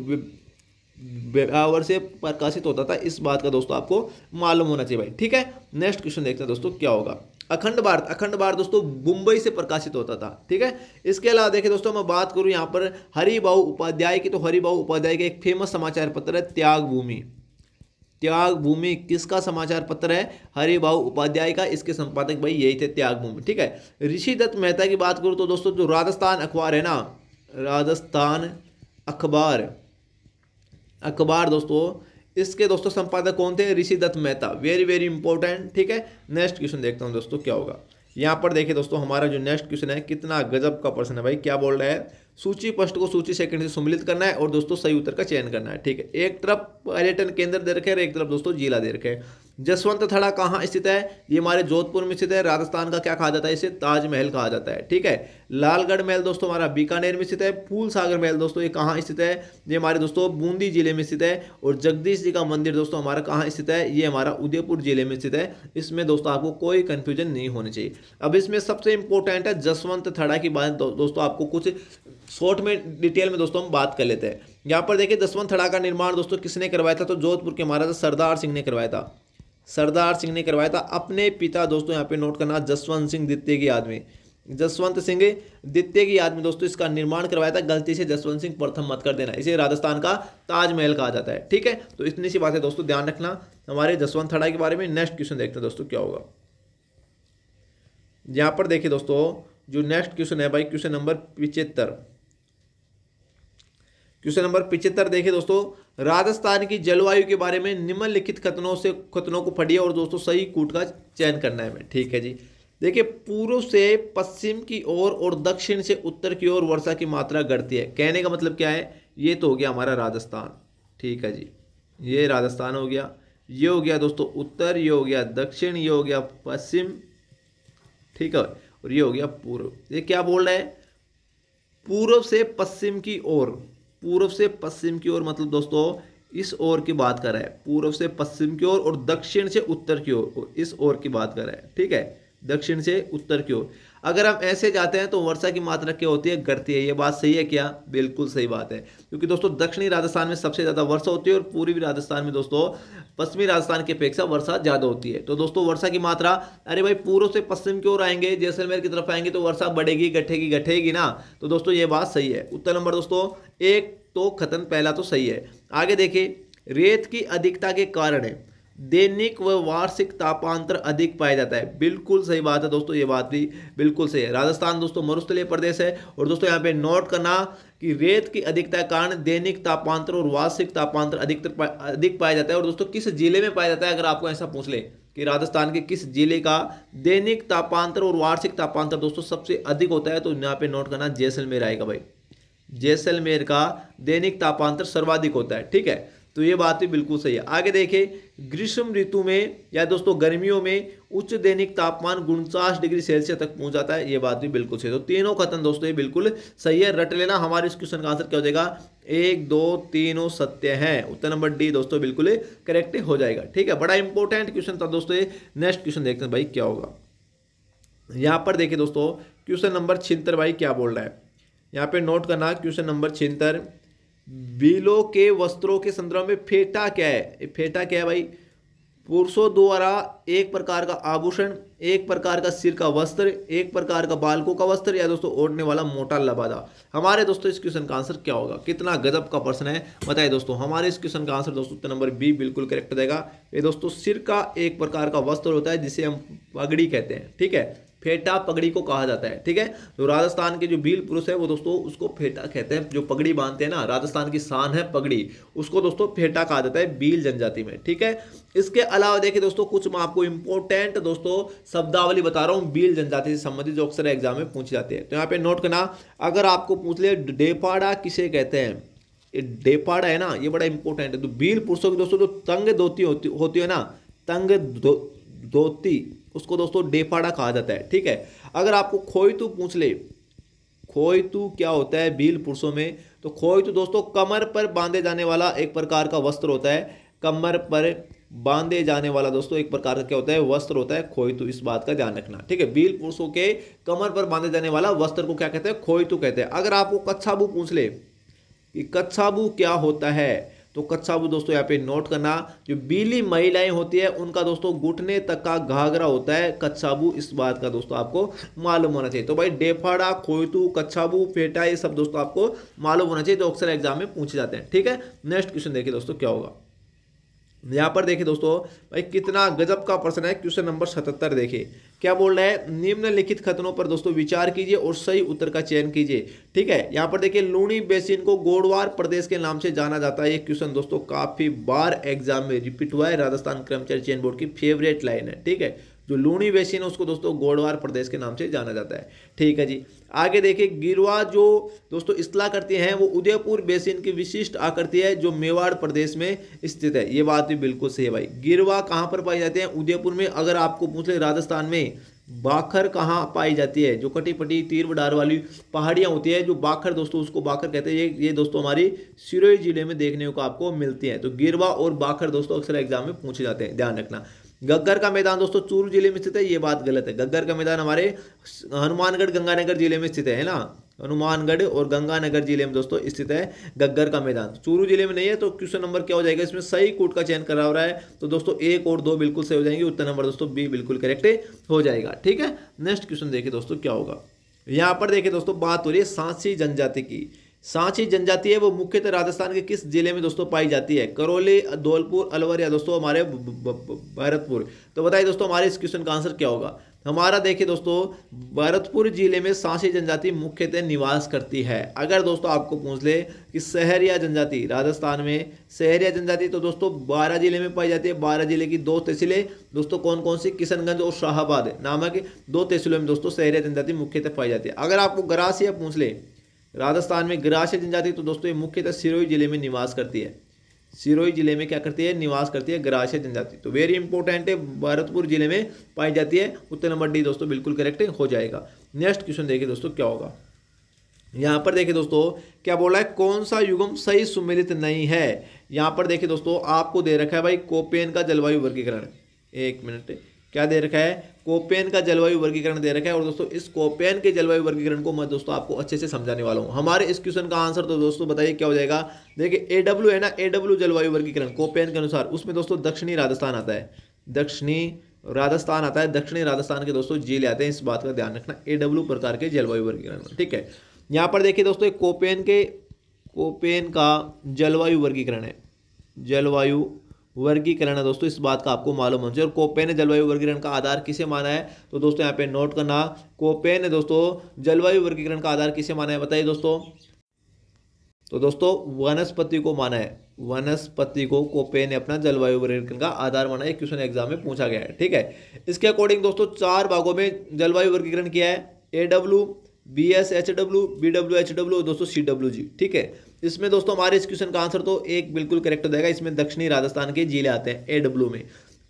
आवर से प्रकाशित होता था इस बात का दोस्तों आपको मालूम होना चाहिए भाई ठीक है नेक्स्ट क्वेश्चन देखते हैं दोस्तों क्या होगा अखंड भारत अखंड भारत दोस्तों मुंबई से प्रकाशित होता था ठीक है इसके अलावा देखिए दोस्तों मैं बात करूं यहां पर हरिभा उपाध्याय की तो हरिभा उपाध्याय का एक फेमस समाचार पत्र है त्याग भूमि त्याग भूमि किसका समाचार पत्र है हरिभा उपाध्याय का इसके संपादक भाई यही थे त्याग भूमि ठीक है ऋषि दत्त मेहता की बात करूँ तो दोस्तों जो राजस्थान अखबार है ना राजस्थान अखबार अखबार दोस्तों इसके दोस्तों संपादक कौन थे Rishi Datt Mehta very very important ठीक है नेक्स्ट क्वेश्चन देखता हूँ दोस्तों क्या होगा यहाँ पर देखिए दोस्तों हमारा जो नेक्स्ट क्वेश्चन है कितना गजब का प्रश्न है भाई क्या बोल रहा है सूची पृष्ठ को सूची सेकंड से सम्मिलित करना है और दोस्तों सही उत्तर का चयन करना है ठीक है एक तरफ पर्यटन केंद्र दे रखे और एक तरफ दोस्तों जिला दे रखे जसवंत थड़ा कहाँ स्थित है ये हमारे जोधपुर में स्थित है राजस्थान का क्या कहा जाता है इसे ताजमहल कहा जाता है ठीक है लालगढ़ महल दोस्तों हमारा बीकानेर में स्थित है फूल सागर महल दोस्तों ये कहाँ स्थित है ये हमारे दोस्तों बूंदी जिले में स्थित है और जगदीश जी का मंदिर दोस्तों हमारा कहाँ स्थित है ये हमारा उदयपुर जिले में स्थित है इसमें दोस्तों आपको कोई कन्फ्यूजन नहीं होनी चाहिए अब इसमें सबसे इंपॉर्टेंट है जसवंत थड़ा की बात दोस्तों आपको कुछ शॉर्ट में डिटेल में दोस्तों हम बात कर लेते हैं यहाँ पर देखिए जसवंत थड़ा का निर्माण दोस्तों किसने करवाया था तो जोधपुर के महाराजा सरदार सिंह ने करवाया था सरदार सिंह ने करवाया था अपने पिता दोस्तों यहाँ पे नोट करना जसवंत सिंह द्वितीय की याद में जसवंत सिंह द्वितीय की याद में दोस्तों इसका निर्माण करवाया था गलती से जसवंत सिंह प्रथम मत कर देना इसे राजस्थान का ताजमहल कहा जाता है ठीक है तो इतनी सी बात है दोस्तों ध्यान रखना हमारे जसवंत थड़ा के बारे में नेक्स्ट क्वेश्चन देखते हैं दोस्तों क्या होगा यहाँ पर देखिए दोस्तों जो नेक्स्ट क्वेश्चन है भाई क्वेश्चन नंबर पिचहत्तर क्वेश्चन नंबर पिचहत्तर देखिए दोस्तों राजस्थान की जलवायु के बारे में निम्नलिखित कथनों से कथनों को पढ़िए और दोस्तों सही कूट का चयन करना है हमें ठीक है जी देखिए पूर्व से पश्चिम की ओर और दक्षिण से उत्तर की ओर वर्षा की मात्रा घटती है कहने का मतलब क्या है ये तो हो गया हमारा राजस्थान ठीक है जी ये राजस्थान हो गया ये हो गया दोस्तों उत्तर ये हो गया दक्षिण ये हो गया पश्चिम ठीक है और ये हो गया पूर्व ये क्या बोल रहा है पूर्व से पश्चिम की ओर पूर्व से पश्चिम की ओर मतलब दोस्तों इस ओर की बात कर रहा है पूर्व से पश्चिम की ओर और दक्षिण से उत्तर की ओर इस ओर की बात कर रहा है ठीक है दक्षिण से उत्तर की ओर अगर हम ऐसे जाते हैं तो वर्षा की मात्रा क्या होती है घटती है ये बात सही है क्या बिल्कुल सही बात है क्योंकि दोस्तों दक्षिणी राजस्थान में सबसे ज़्यादा वर्षा होती है और पूर्वी राजस्थान में दोस्तों पश्चिमी राजस्थान की अपेक्षा वर्षा ज़्यादा होती है तो दोस्तों वर्षा की मात्रा अरे भाई पूर्व से पश्चिम की ओर आएंगे जैसलमेर की तरफ आएंगे तो वर्षा बढ़ेगी घटेगी घटेगी ना तो दोस्तों ये बात सही है उत्तर नंबर दोस्तों एक तो खतन पहला तो सही है आगे देखिए रेत की अधिकता के कारण है दैनिक व वार्षिक तापांतर अधिक पाया जाता है बिल्कुल सही बात है दोस्तों ये बात भी बिल्कुल सही है राजस्थान दोस्तों मरुस्थलीय प्रदेश है और दोस्तों यहाँ पे नोट करना कि रेत की अधिकता के कारण दैनिक तापांतर और वार्षिक तापांतर अधिकतर अधिक पाया जाता है और दोस्तों किस जिले में पाया जाता है अगर आपको ऐसा पूछ ले कि राजस्थान के किस जिले का दैनिक तापांतर और वार्षिक तापांतर दोस्तों सबसे अधिक होता है तो यहाँ पे नोट करना जैसलमेर आएगा भाई जैसलमेर का दैनिक तापांतर सर्वाधिक होता है ठीक है तो ये बात भी बिल्कुल सही है आगे देखें ग्रीष्म ऋतु में या दोस्तों गर्मियों में उच्च दैनिक तापमान उनचास डिग्री सेल्सियस तक पहुंच जाता है ये बात भी बिल्कुल सही है तो तीनों कथन दोस्तों ये बिल्कुल सही है रट लेना हमारे इस क्वेश्चन का आंसर क्या हो जाएगा एक दो तीनों सत्य हैं उत्तर नंबर डी दोस्तों बिल्कुल करेक्ट हो जाएगा ठीक है बड़ा इंपॉर्टेंट क्वेश्चन था दोस्तों ये नेक्स्ट क्वेश्चन देखते हैं भाई क्या होगा यहाँ पर देखिए दोस्तों क्वेश्चन नंबर छिंतर भाई क्या बोल रहा है यहाँ पे नोट करना क्वेश्चन नंबर छिंतर बिलो के वस्त्रों के संदर्भ में फेटा क्या है फेटा क्या है भाई पुरुषों द्वारा एक प्रकार का आभूषण एक प्रकार का सिर का वस्त्र एक प्रकार का बालकों का वस्त्र या दोस्तों ओढ़ने वाला मोटा लबादा हमारे दोस्तों इस क्वेश्चन का आंसर क्या होगा कितना गजब का प्रश्न है बताइए दोस्तों हमारे इस क्वेश्चन का आंसर दोस्तों नंबर बी बिल्कुल करेक्ट देगा ये दोस्तों सिर का एक प्रकार का वस्त्र होता है जिसे हम पगड़ी कहते हैं ठीक है फेटा पगड़ी को कहा जाता है ठीक है तो राजस्थान के जो भील पुरुष है वो दोस्तों उसको फेटा कहते हैं जो पगड़ी बांधते हैं ना राजस्थान की शान है पगड़ी उसको दोस्तों फेटा कहा जाता है भील जनजाति में ठीक है इसके अलावा देखिए दोस्तों कुछ मैं आपको इंपॉर्टेंट दोस्तों शब्दावली बता रहा हूँ बील जनजाति से संबंधित जो अक्सर एग्जाम में पूछे जाते हैं तो यहाँ पे नोट करना अगर आपको पूछ ले डेपाड़ा किसे कहते हैं ये डेपाड़ा है ना ये बड़ा इंपॉर्टेंट है तो भील पुरुषों की दोस्तों जो तंग धोती होती होती है ना तंग धोती उसको दोस्तों डेफाड़ा कहा जाता है ठीक है अगर आपको खोई तू पूछ ले खोई तू क्या होता है भील पुरुषों में तो खोई तू दोस्तों कमर पर बांधे जाने वाला एक प्रकार का वस्त्र होता है कमर पर बांधे जाने वाला दोस्तों एक प्रकार का क्या होता है वस्त्र होता है तू इस बात का ध्यान रखना ठीक है भील पुरुषों के कमर पर बांधे जाने वाला वस्त्र को क्या कहते हैं तू कहते हैं अगर आपको कच्छाबू पूछ ले कि कच्छाबू क्या होता है तो कच्चा बुध दोस्तों यहाँ पे नोट करना जो बीली महिलाएं होती है उनका दोस्तों घुटने तक का घाघरा होता है कच्छाबू इस बात का दोस्तों आपको मालूम होना चाहिए तो भाई डेफाड़ा खोयतू कच्छाबू फेटा ये सब दोस्तों आपको मालूम होना चाहिए जो तो अक्सर एग्जाम में पूछे जाते हैं ठीक है नेक्स्ट क्वेश्चन देखिए दोस्तों क्या होगा यहाँ पर देखिए दोस्तों भाई कितना गजब का प्रश्न है क्वेश्चन नंबर सतहत्तर देखिए क्या बोल रहा है निम्नलिखित खतनों पर दोस्तों विचार कीजिए और सही उत्तर का चयन कीजिए ठीक है यहाँ पर देखिए लूणी बेसिन को गोडवार प्रदेश के नाम से जाना जाता है ये क्वेश्चन दोस्तों काफी बार एग्जाम में रिपीट हुआ है राजस्थान कर्मचारी चयन बोर्ड की फेवरेट लाइन है ठीक है जो लूणी बेसिन है उसको दोस्तों गोडवार प्रदेश के नाम से जाना जाता है ठीक है जी आगे देखिए गिरवा जो दोस्तों इसला करती है वो उदयपुर बेसिन की विशिष्ट आकृति है जो मेवाड़ प्रदेश में स्थित है ये बात भी बिल्कुल सही है भाई गिरवा कहाँ पर पाए जाते हैं उदयपुर में अगर आपको पूछ ले राजस्थान में बाखर कहाँ पाई जाती है जो कटी पटी तीर डार वाली पहाड़ियाँ होती है जो बाखर दोस्तों उसको बाखर कहते हैं ये ये दोस्तों हमारी सिरोही जिले में देखने को आपको मिलती है तो गिरवा और बाखर दोस्तों अक्सर एग्जाम में पूछे जाते हैं ध्यान रखना गग्गर का मैदान दोस्तों चूरू जिले में स्थित है ये बात गलत है गग्गर का मैदान हमारे हनुमानगढ़ गंगानगर जिले में स्थित है ना हनुमानगढ़ और गंगानगर जिले में दोस्तों स्थित है गग्गर का मैदान चूरू जिले में नहीं है तो क्वेश्चन नंबर क्या हो जाएगा इसमें सही कोट का चयन करा हो रहा है तो दोस्तों एक और दो बिल्कुल सही हो जाएंगे उत्तर नंबर दोस्तों बी बिल्कुल करेक्ट हो जाएगा ठीक है नेक्स्ट क्वेश्चन देखिए दोस्तों क्या होगा यहाँ पर देखिए दोस्तों बात हो रही है सांसी जनजाति की सांची जनजाति है वो मुख्यतः तो राजस्थान के किस जिले में दोस्तों पाई जाती है करौली धौलपुर अलवर या दोस्तों हमारे भरतपुर तो बताइए दोस्तों हमारे इस क्वेश्चन का आंसर क्या होगा हमारा देखिए दोस्तों भरतपुर जिले में सांची जनजाति मुख्यतः निवास करती है अगर दोस्तों आपको पूछ ले कि शहर या जनजाति राजस्थान में शहर या जनजाति तो दोस्तों बारह जिले में पाई जाती है बारह जिले की दो तहसीलें दोस्तों कौन कौन सी किशनगंज और शाहबाद नामक दो तहसीलों में दोस्तों शहर या जनजाति मुख्यतः पाई जाती है अगर आपको ग्रास या पूछ ले राजस्थान में ग्रास्य जनजाति तो दोस्तों ये मुख्यतः सिरोही जिले में निवास करती है सिरोही जिले में क्या करती है निवास करती है ग्रास्य जनजाति तो वेरी इंपॉर्टेंट है भरतपुर जिले में पाई जाती है उत्तर नंबर डी दोस्तों बिल्कुल करेक्ट हो जाएगा नेक्स्ट क्वेश्चन देखिए दोस्तों क्या होगा यहाँ पर देखिए दोस्तों क्या बोला है कौन सा युगम सही सुमिलित नहीं है यहाँ पर देखिए दोस्तों आपको दे रखा है भाई कोपेन का जलवायु वर्गीकरण एक मिनट क्या दे रखा है कोपेन का जलवायु वर्गीकरण दे रखा है और दोस्तों इस कोपेन के जलवायु वर्गीकरण को मैं दोस्तों आपको अच्छे से समझाने वाला हूँ हमारे इस क्वेश्चन का आंसर तो दोस्तों बताइए क्या हो जाएगा देखिए ए डब्ल्यू है ना ए डब्ल्यू जलवायु वर्गीकरण कोपेन के अनुसार उसमें दोस्तों दक्षिणी राजस्थान आता है दक्षिणी राजस्थान आता है दक्षिणी राजस्थान के दोस्तों जिले आते हैं इस बात का ध्यान रखना ए डब्ल्यू प्रकार के जलवायु वर्गीकरण ठीक है यहाँ पर देखिए दोस्तों कोपेन के कोपेन का जलवायु वर्गीकरण है जलवायु वर्गीकरण है दोस्तों इस बात का आपको मालूम होना चाहिए और कोपे ने जलवायु वर्गीकरण का आधार किसे माना है तो दोस्तों यहाँ पे नोट करना कोपे ने दोस्तों जलवायु वर्गीकरण का आधार किसे माना है बताइए दोस्तों तो दोस्तों वनस्पति को माना है वनस्पति को कोपे ने अपना जलवायु वर्गीकरण का आधार माना है क्वेश्चन एग्जाम में पूछा गया है ठीक है इसके अकॉर्डिंग दोस्तों चार भागों में जलवायु वर्गीकरण किया है A W B S H W B W H W दोस्तों सी डब्ल्यू जी ठीक है इसमें दोस्तों हमारे इस क्वेश्चन का आंसर तो एक बिल्कुल करेक्ट हो जाएगा इसमें दक्षिणी राजस्थान के जिले आते हैं ए डब्ल्यू में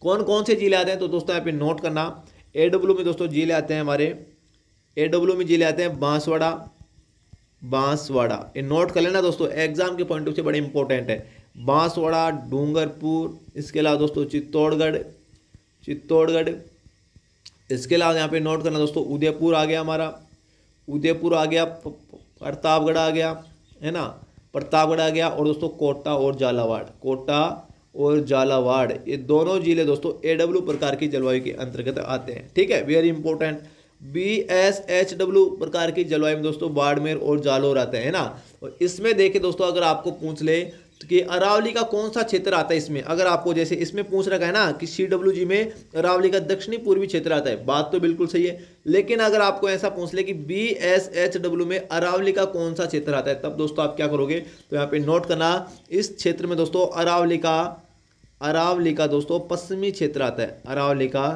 कौन कौन से जिले आते हैं तो दोस्तों यहाँ पे नोट करना ए डब्ल्यू में दोस्तों जिले आते हैं हमारे ए डब्ल्यू में जिले आते हैं बांसवाड़ा बांसवाड़ा ये नोट कर लेना दोस्तों एग्जाम के पॉइंट ऑफ से बड़े इंपॉर्टेंट है बांसवाड़ा डूंगरपुर इसके अलावा दोस्तों चित्तौड़गढ़ चित्तौड़गढ़ इसके अलावा यहाँ पे नोट करना दोस्तों उदयपुर आ गया हमारा उदयपुर आ गया प्रतापगढ़ आ गया है ना प्रतापगढ़ आ गया और दोस्तों कोटा और झालावाड़ कोटा और झालावाड़ ये दोनों जिले दोस्तों ए डब्ल्यू प्रकार की जलवायु के अंतर्गत आते हैं ठीक है very important B S H W प्रकार की जलवायु में दोस्तों बाड़मेर और जालोर आते हैं ना और इसमें देखें दोस्तों अगर आपको पूछ ले तो कि अरावली का कौन सा क्षेत्र आता है इसमें अगर आपको जैसे इसमें पूछ रखा है ना कि सी डब्ल्यू जी में अरावली का दक्षिणी पूर्वी क्षेत्र आता है बात तो बिल्कुल सही है लेकिन अगर आपको ऐसा पूछ ले कि बी एस एच डब्ल्यू में अरावली का कौन सा क्षेत्र आता है तब दोस्तों आप क्या करोगे तो यहाँ पे नोट करना इस क्षेत्र में दोस्तों अरावली का अरावली का दोस्तों पश्चिमी क्षेत्र आता है अरावली का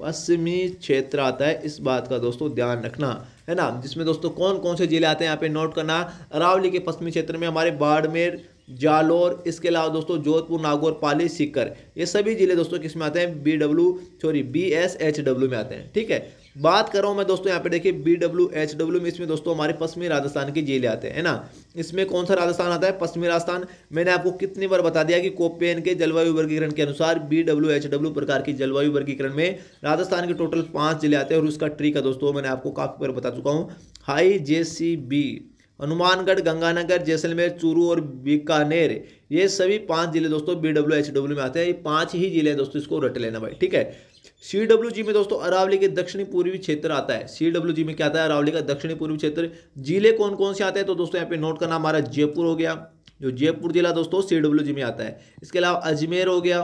पश्चिमी क्षेत्र आता है इस बात का दोस्तों ध्यान रखना है ना जिसमें दोस्तों कौन कौन से जिले आते हैं यहाँ पे नोट करना अरावली के पश्चिमी क्षेत्र में हमारे बाड़मेर जालोर इसके अलावा दोस्तों जोधपुर नागौर पाली सीकर ये सभी जिले दोस्तों किस में आते हैं B W sorry B S H W में आते हैं ठीक है बात कर रहा हूँ मैं दोस्तों यहाँ पे देखिए बी डब्ल्यू एच डब्ल्यू में इसमें दोस्तों हमारे पश्चिमी राजस्थान की जेलें आते हैं ना इसमें कौन सा राजस्थान आता है पश्चिमी राजस्थान मैंने आपको कितनी बार बता दिया कि कोपेन के जलवायु वर्गीकरण के अनुसार बी डब्ल्यू एच डब्ल्यू प्रकार की जलवायु वर्गीकरण में राजस्थान के टोटल पाँच जिले आते हैं और उसका ट्री का दोस्तों मैंने आपको काफ़ी बार बता चुका हूँ high J C B Hanumangarh Ganganagar Jaisalmer Churu और बीकानेर ये सभी पांच जिले दोस्तों बी डब्ल्यू एच डब्ल्यू में आते हैं ये पांच ही जिले दोस्तों इसको रट लेना भाई ठीक है सी में दोस्तों अरावली के दक्षिणी पूर्वी क्षेत्र आता है सी में क्या आता है अरावली का दक्षिणी पूर्वी क्षेत्र जिले कौन कौन से आते हैं तो दोस्तों यहाँ पे नोट करना हमारा जयपुर हो गया जो जयपुर जिला दोस्तों सी में आता है इसके अलावा अजमेर हो गया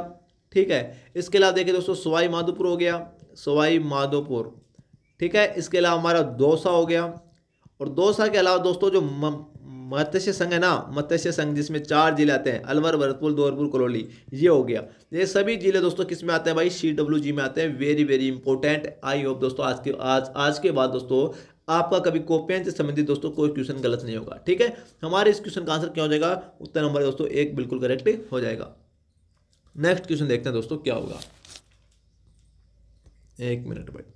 ठीक है इसके अलावा देखिए दोस्तों सवाई माधोपुर हो गया सवाई माधोपुर ठीक है इसके अलावा हमारा दौसा हो गया और दौसा के अलावा दोस्तों जो मत्स्य संघ है ना मत्स्य संघ जिसमें चार जिले आते हैं अलवर भरतपुर दौरपुर करौली ये हो गया ये सभी जिले दोस्तों किस में आते हैं भाई सी डब्ल्यू जी में आते हैं very very important I hope दोस्तों आज के आज आज के बाद दोस्तों आपका कभी कॉपियन से संबंधित दोस्तों कोई क्वेश्चन गलत नहीं होगा ठीक है हमारे इस क्वेश्चन का आंसर क्या हो जाएगा उत्तर नंबर दोस्तों एक बिल्कुल करेक्ट हो जाएगा नेक्स्ट क्वेश्चन देखते हैं दोस्तों क्या होगा एक मिनट भाई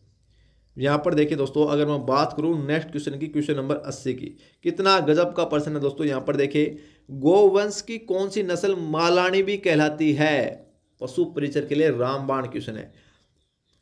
यहाँ पर देखिए दोस्तों अगर मैं बात करूँ नेक्स्ट क्वेश्चन की क्वेश्चन नंबर अस्सी की कितना गजब का प्रश्न है दोस्तों यहाँ पर देखिए गोवंश की कौन सी नस्ल मालानी भी कहलाती है पशु परिचर के लिए रामबाण क्वेश्चन है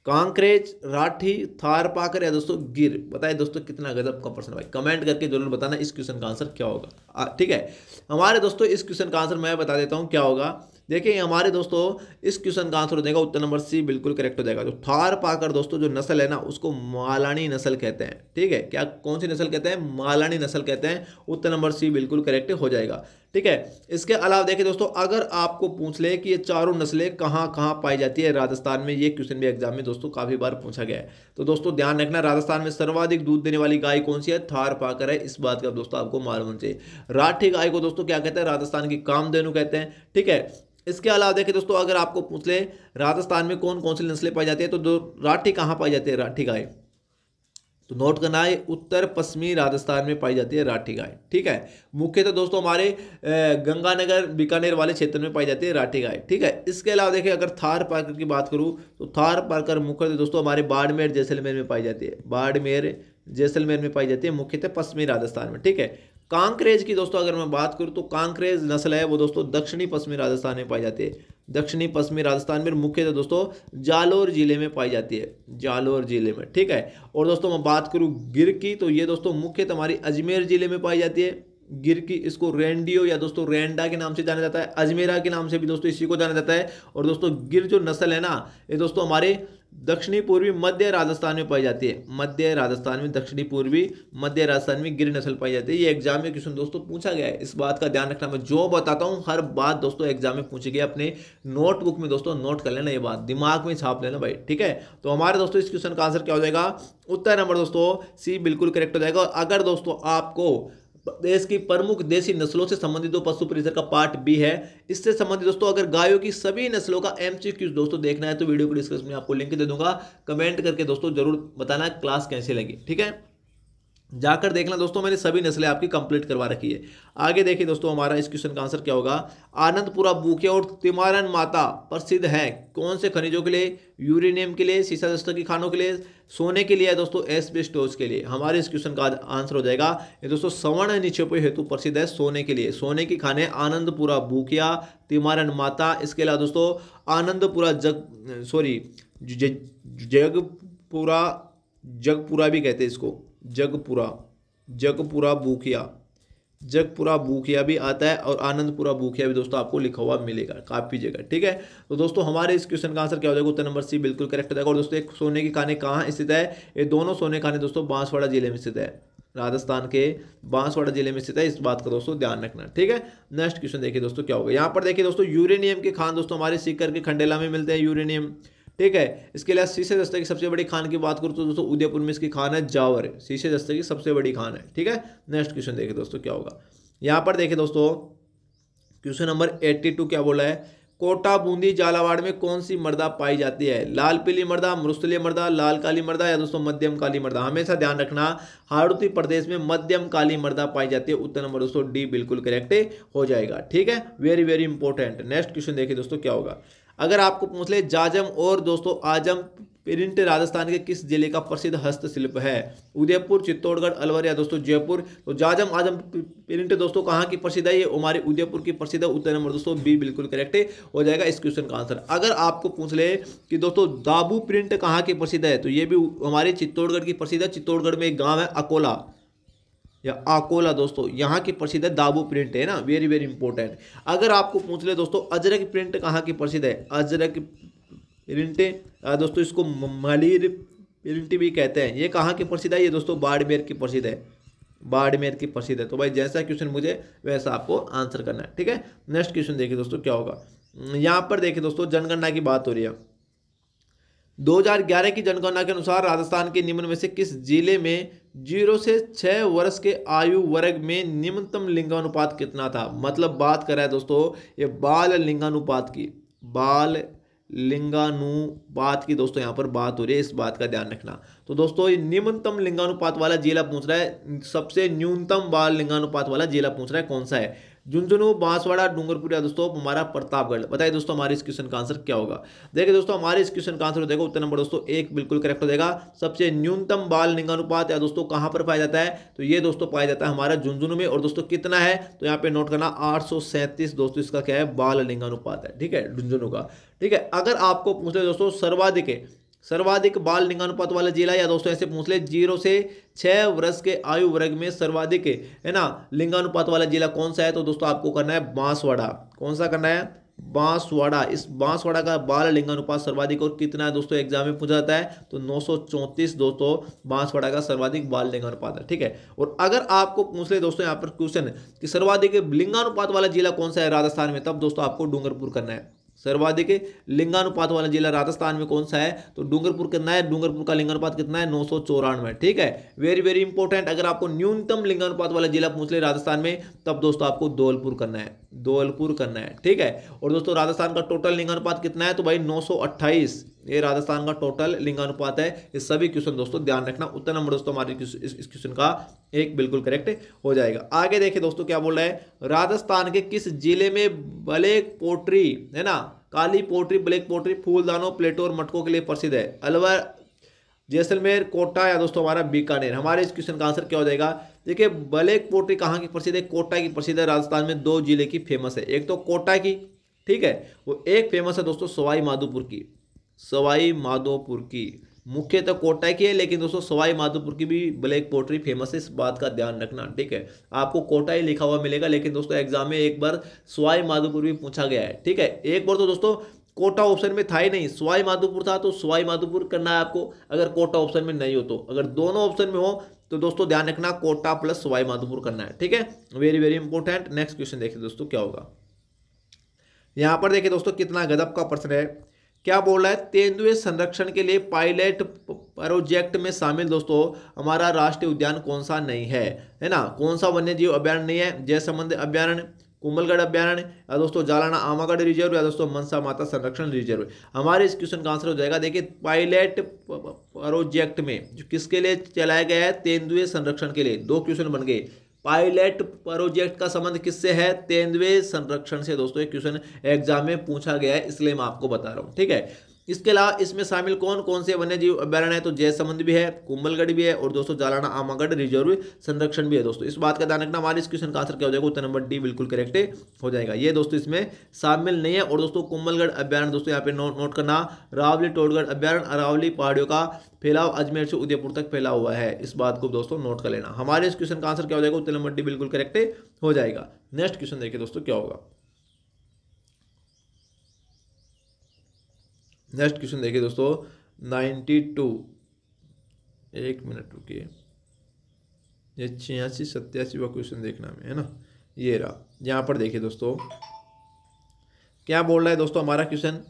कांकरेज राठी थार पाकर या दोस्तों गिर बताइए दोस्तों कितना गजब का प्रश्न भाई कमेंट करके जरूर बताना इस क्वेश्चन का आंसर क्या होगा ठीक है हमारे दोस्तों इस क्वेश्चन का आंसर मैं बता देता हूँ क्या होगा देखिए हमारे दोस्तों इस क्वेश्चन का आंसर हो जाएगा उत्तर नंबर सी बिल्कुल करेक्ट हो जाएगा जो थार पाकर दोस्तों जो नस्ल है ना उसको मालानी नस्ल कहते हैं ठीक है क्या कौन सी नस्ल कहते हैं मालानी नस्ल कहते हैं उत्तर नंबर सी बिल्कुल करेक्ट हो जाएगा ठीक है इसके अलावा देखिए दोस्तों अगर आपको पूछ ले कि ये चारों नस्लें कहाँ कहाँ पाई जाती है राजस्थान में ये क्वेश्चन भी एग्जाम में दोस्तों काफ़ी बार पूछा गया है तो दोस्तों ध्यान रखना राजस्थान में सर्वाधिक दूध देने वाली गाय कौन सी है थार पाकर है इस बात का दोस्तों आपको मालूम चाहिए राठी गाय को दोस्तों क्या कहते हैं राजस्थान की कामधेनु कहते हैं ठीक है इसके अलावा देखिए दोस्तों अगर आपको पूछ ले राजस्थान में कौन कौन सी नस्लें पाई जाती है तो दो राठी कहाँ पाई जाती है राठी गाय तो नोट करना है उत्तर पश्चिमी राजस्थान में पाई जाती है राठी गाय ठीक है मुख्यतः तो दोस्तों हमारे गंगानगर बीकानेर वाले क्षेत्र में पाई जाती है राठी गाय ठीक है इसके अलावा देखिए अगर थार पार्कर की बात करूँ तो थार पार्कर मुख्यतः दोस्तों हमारे बाड़मेर जैसलमेर में पाई जाती है बाड़मेर जैसलमेर में पाई जाती है मुख्यतः पश्चिमी राजस्थान में ठीक है कांकरेज की दोस्तों अगर मैं बात करूँ तो कांकरेज नस्ल है वो दोस्तों दक्षिणी पश्चिमी राजस्थान में पाई जाती है दक्षिणी पश्चिमी राजस्थान में मुख्यतः तो दोस्तों जालोर जिले में पाई जाती है जालोर जिले में ठीक है और दोस्तों मैं बात करूँ गिर की तो ये दोस्तों मुख्यतः हमारी अजमेर जिले में पाई जाती है गिर की इसको रेंडियो या दोस्तों रेंडा के नाम से जाना जाता है अजमेरा के नाम से भी दोस्तों इसी को जाना जाता है और दोस्तों गिर जो नस्ल है ना ये दोस्तों हमारे दक्षिणी पूर्वी मध्य राजस्थान में पाई जाती है मध्य राजस्थान में दक्षिणी पूर्वी मध्य राजस्थान में गिर नस्ल पाई जाती है ये एग्जाम में क्वेश्चन दोस्तों पूछा गया है इस बात का ध्यान रखना मैं जो बताता हूँ हर बात दोस्तों एग्जाम में पूछी गई अपने नोटबुक में दोस्तों नोट कर लेना ये बात दिमाग में छाप लेना भाई ठीक है तो हमारे दोस्तों इस क्वेश्चन का आंसर क्या हो जाएगा उत्तर नंबर दोस्तों सी बिल्कुल करेक्ट हो जाएगा अगर दोस्तों आपको देश की प्रमुख देसी नस्लों से संबंधित पशु परिसर का पार्ट बी है इससे संबंधित दोस्तों अगर गायों की सभी नस्लों का एम दोस्तों देखना है तो वीडियो को डिस्क्रिप्शन में आपको लिंक दे दूंगा कमेंट करके दोस्तों जरूर बताना क्लास कैसे लगी ठीक है जाकर देखना दोस्तों मैंने सभी नस्लें आपकी कंप्लीट करवा रखी है आगे देखिए दोस्तों हमारा इस क्वेश्चन का आंसर क्या होगा आनंदपुरा बूके और तिमारन माता प्रसिद्ध है कौन से खनिजों के लिए यूरेनियम के लिए सीसा दस्तक की खानों के लिए सोने के लिए है दोस्तों स्टोज के लिए हमारे इस क्वेश्चन का आंसर हो जाएगा ये दोस्तों सवर्ण निक्षेप हेतु प्रसिद्ध है सोने के लिए सोने की खाने आनंदपुरा बुकिया तिमारन माता इसके अलावा दोस्तों आनंदपुरा जग सॉरी जगपुरा जगपुरा भी कहते हैं इसको जगपुरा जगपुरा बुकिया जगपुरा भूखिया भी आता है और आनंदपुरा भूखिया भी दोस्तों आपको लिखा हुआ मिलेगा काफ़ी जगह ठीक है तो दोस्तों हमारे इस क्वेश्चन का आंसर क्या हो जाएगा उत्तर नंबर सी बिल्कुल करेक्ट हो जाएगा और दोस्तों एक सोने की खाने कहाँ स्थित है ये दोनों सोने खाने दोस्तों बांसवाड़ा जिले में स्थित है राजस्थान के बांसवाड़ा जिले में स्थित है इस बात का दोस्तों ध्यान रखना ठीक है नेक्स्ट क्वेश्चन देखिए दोस्तों क्या होगा यहाँ पर देखिए दोस्तों यूरेनियम के खान दोस्तों हमारे सीकर के खंडेला में मिलते हैं यूरेनियम ठीक है इसके अलावा शीशे दस्ते की सबसे बड़ी खान की बात करूँ तो दोस्तों उदयपुर में इसकी खान है जावर शीशे दस्ते की सबसे बड़ी खान है ठीक है नेक्स्ट क्वेश्चन देखिए दोस्तों क्या होगा यहाँ पर देखिए दोस्तों क्वेश्चन नंबर एट्टी टू क्या बोला है कोटा बूंदी झालावाड़ में कौन सी मर्दा पाई जाती है लाल पीली मर्दा मरुस्थली मर्दा लाल काली मर्दा या दोस्तों मध्यम काली मर्दा हमेशा ध्यान रखना हारुती प्रदेश में मध्यम काली मर्दा पाई जाती है उत्तर नंबर दोस्तों डी बिल्कुल करेक्ट हो जाएगा ठीक है very very important next question देखिए दोस्तों क्या होगा अगर आपको पूछ ले जाजम और दोस्तों आजम प्रिंट राजस्थान के किस जिले का प्रसिद्ध हस्तशिल्प है उदयपुर चित्तौड़गढ़ अलवर या दोस्तों जयपुर तो जाजम आजम प्रिंट दोस्तों कहाँ की प्रसिद्ध है ये हमारे उदयपुर की प्रसिद्ध है उत्तर नंबर दोस्तों बी बिल्कुल करेक्ट हो जाएगा इस क्वेश्चन का आंसर अगर आपको पूछ ले कि दोस्तों दाबू प्रिंट कहाँ की प्रसिद्ध है तो ये भी हमारे चित्तौड़गढ़ की प्रसिद्ध है चित्तौड़गढ़ में एक गाँव है अकोला या आकोला दोस्तों यहाँ की प्रसिद्ध है दाबू प्रिंट है ना वेरी वेरी इंपॉर्टेंट अगर आपको पूछ ले दोस्तों अजरक प्रिंट कहाँ की प्रसिद्ध है अजरक प्रिंट दोस्तों इसको मलिर प्रिंट भी कहते हैं ये कहाँ की प्रसिद्ध है ये दोस्तों बाड़मेर की प्रसिद्ध है बाड़मेर की प्रसिद्ध है तो भाई जैसा क्वेश्चन मुझे वैसा आपको आंसर करना है ठीक है नेक्स्ट क्वेश्चन देखिए दोस्तों क्या होगा यहाँ पर देखिए दोस्तों जनगणना की बात हो रही है 2011 की जनगणना के अनुसार राजस्थान के निम्न में से किस जिले में जीरो से छः वर्ष के आयु वर्ग में निम्नतम लिंगानुपात कितना था मतलब बात कर रहा है दोस्तों ये बाल लिंगानुपात की बाल लिंगानुपात की दोस्तों यहाँ पर बात हो रही है इस बात का ध्यान रखना तो दोस्तों ये निम्नतम लिंगानुपात वाला जिला पूछ रहा है सबसे न्यूनतम बाल लिंगानुपात वाला जिला पूछ रहा है कौन सा है झुंझुनू बांसवाड़ा डूंगरपुर या दोस्तों हमारा प्रतापगढ़ बताइए दोस्तों हमारे इस क्वेश्चन का आंसर क्या होगा देखिए दोस्तों हमारे इस क्वेश्चन का आंसर देखो उत्तर नंबर दोस्तों एक बिल्कुल करेक्ट हो जाएगा सबसे न्यूनतम बाल लिंगानुपात या दोस्तों कहाँ पर पाया जाता है तो ये दोस्तों पाया जाता है हमारा झुंझुनू में और दोस्तों कितना है तो यहाँ पे नोट करना आठ दोस्तों इसका क्या है बाल लिंगानुपात है ठीक है झुंझुनू का ठीक है अगर आपको पूछ ले दोस्तों सर्वाधिक है सर्वाधिक बाल लिंगानुपात वाला जिला या दोस्तों ऐसे पूछ ले जीरो से छः वर्ष के आयु वर्ग में सर्वाधिक है ना लिंगानुपात वाला जिला कौन सा है तो दोस्तों आपको करना है बांसवाड़ा कौन सा करना है बांसवाड़ा इस बांसवाड़ा का बाल लिंगानुपात सर्वाधिक और कितना है दोस्तों एग्जाम में पूछा जाता है तो नौ दोस्तों बांसवाड़ा का सर्वाधिक बाल लिंगानुपात है ठीक है और अगर आपको पूछ ले दोस्तों यहाँ पर क्वेश्चन कि सर्वाधिक लिंगानुपात वाला जिला कौन सा है राजस्थान में तब दोस्तों आपको डूंगरपुर करना है सर्वाधिक लिंगानुपात वाला जिला राजस्थान में कौन सा है तो डूंगरपुर कितना है डूंगरपुर का लिंगानुपात कितना है नौ ठीक है वेरी वेरी इंपॉर्टेंट अगर आपको न्यूनतम लिंगानुपात वाला जिला पूछ ले राजस्थान में तब दोस्तों आपको धौलपुर करना है दो अलकूर करना है ठीक है और दोस्तों राजस्थान का टोटल लिंगानुपात कितना है तो भाई 928 ये राजस्थान का टोटल लिंगानुपात है ये सभी क्वेश्चन दोस्तों ध्यान रखना उत्तर नंबर दोस्तों हमारे इस क्वेश्चन का एक बिल्कुल करेक्ट हो जाएगा आगे देखिए दोस्तों क्या बोल रहा है राजस्थान के किस जिले में ब्लैक पोट्री है ना काली पोट्री ब्लैक पोट्री फूलदानों प्लेटो और मटकों के लिए प्रसिद्ध है अलवर जैसलमेर कोटा या दोस्तों हमारा बीकानेर हमारे इस क्वेश्चन का आंसर क्या हो जाएगा देखिए ब्लैक पोट्री कहाँ की प्रसिद्ध है कोटा की प्रसिद्ध है राजस्थान में दो जिले की फेमस है एक तो कोटा की ठीक है वो एक फेमस है दोस्तों सवाई माधोपुर की सवाई माधोपुर की मुख्य तो कोटा की है लेकिन दोस्तों सवाई माधोपुर की भी ब्लैक पोट्री फेमस है इस बात का ध्यान रखना ठीक है आपको कोटा ही लिखा हुआ मिलेगा लेकिन दोस्तों एग्जाम में एक बार सवाई माधोपुर भी पूछा गया है ठीक है एक बार तो दोस्तों कोटा ऑप्शन में था ही नहीं सवाई माधोपुर था तो सवाई माधोपुर करना है आपको अगर कोटा ऑप्शन में नहीं हो तो अगर दोनों ऑप्शन में हो तो दोस्तों ध्यान रखना कोटा प्लस सवाई माधोपुर करना है ठीक है very very important next question देखिए दोस्तों क्या होगा यहां पर देखिए दोस्तों कितना गदब का प्रश्न है क्या बोल रहा है तेंदुए संरक्षण के लिए पायलट प्रोजेक्ट में शामिल दोस्तों हमारा राष्ट्रीय उद्यान कौन सा नहीं है है ना कौन सा वन्य जीव अभ्यारण्य नहीं है जय संबंध अभ्यारण्य कुंभलगढ़ अभ्यारण या दोस्तों जालाना आमागढ़ रिजर्व या दोस्तों मनसा माता संरक्षण रिजर्व हमारे इस क्वेश्चन का आंसर हो जाएगा देखिए पायलट प्रोजेक्ट में जो किसके लिए चलाया गया है तेंदुए संरक्षण के लिए दो क्वेश्चन बन गए पायलट प्रोजेक्ट का संबंध किससे है तेंदुए संरक्षण से दोस्तों एक क्वेश्चन एग्जाम में पूछा गया है इसलिए मैं आपको बता रहा हूँ ठीक है इसके अलावा इसमें शामिल कौन कौन से वन्य जीव अभ्यारण्य है तो जयसमंद भी है कुंभलगढ़ भी है और दोस्तों जालाना आमागढ़ रिजर्व संरक्षण भी है दोस्तों इस बात का ध्यान रखना हमारे इस क्वेश्चन का आंसर क्या हो जाएगा उत्तर नंबर डी बिल्कुल करेक्ट हो जाएगा ये दोस्तों इसमें शामिल नहीं है और दोस्तों कुंभलगढ़ अभ्यारण दोस्तों यहाँ पे नोट नोट करना रावली टोलगढ़ अभ्यारण अरावली पहाड़ियों का फैलाव अजमेर से उदयपुर तक फैला हुआ है इस बात को दोस्तों नोट कर लेना हमारे इस क्वेश्चन का आंसर क्या हो जाएगा उत्तर नंबर डी बिल्कुल करेक्ट हो जाएगा नेक्स्ट क्वेश्चन देखिए दोस्तों क्या होगा नेक्स्ट क्वेश्चन देखिए दोस्तों नाइन्टी टू एक मिनट रुकिए ये छियासी सत्यासी व क्वेश्चन देखना हमें है ना ये रहा यहाँ पर देखिए दोस्तों क्या बोल रहा है दोस्तों हमारा क्वेश्चन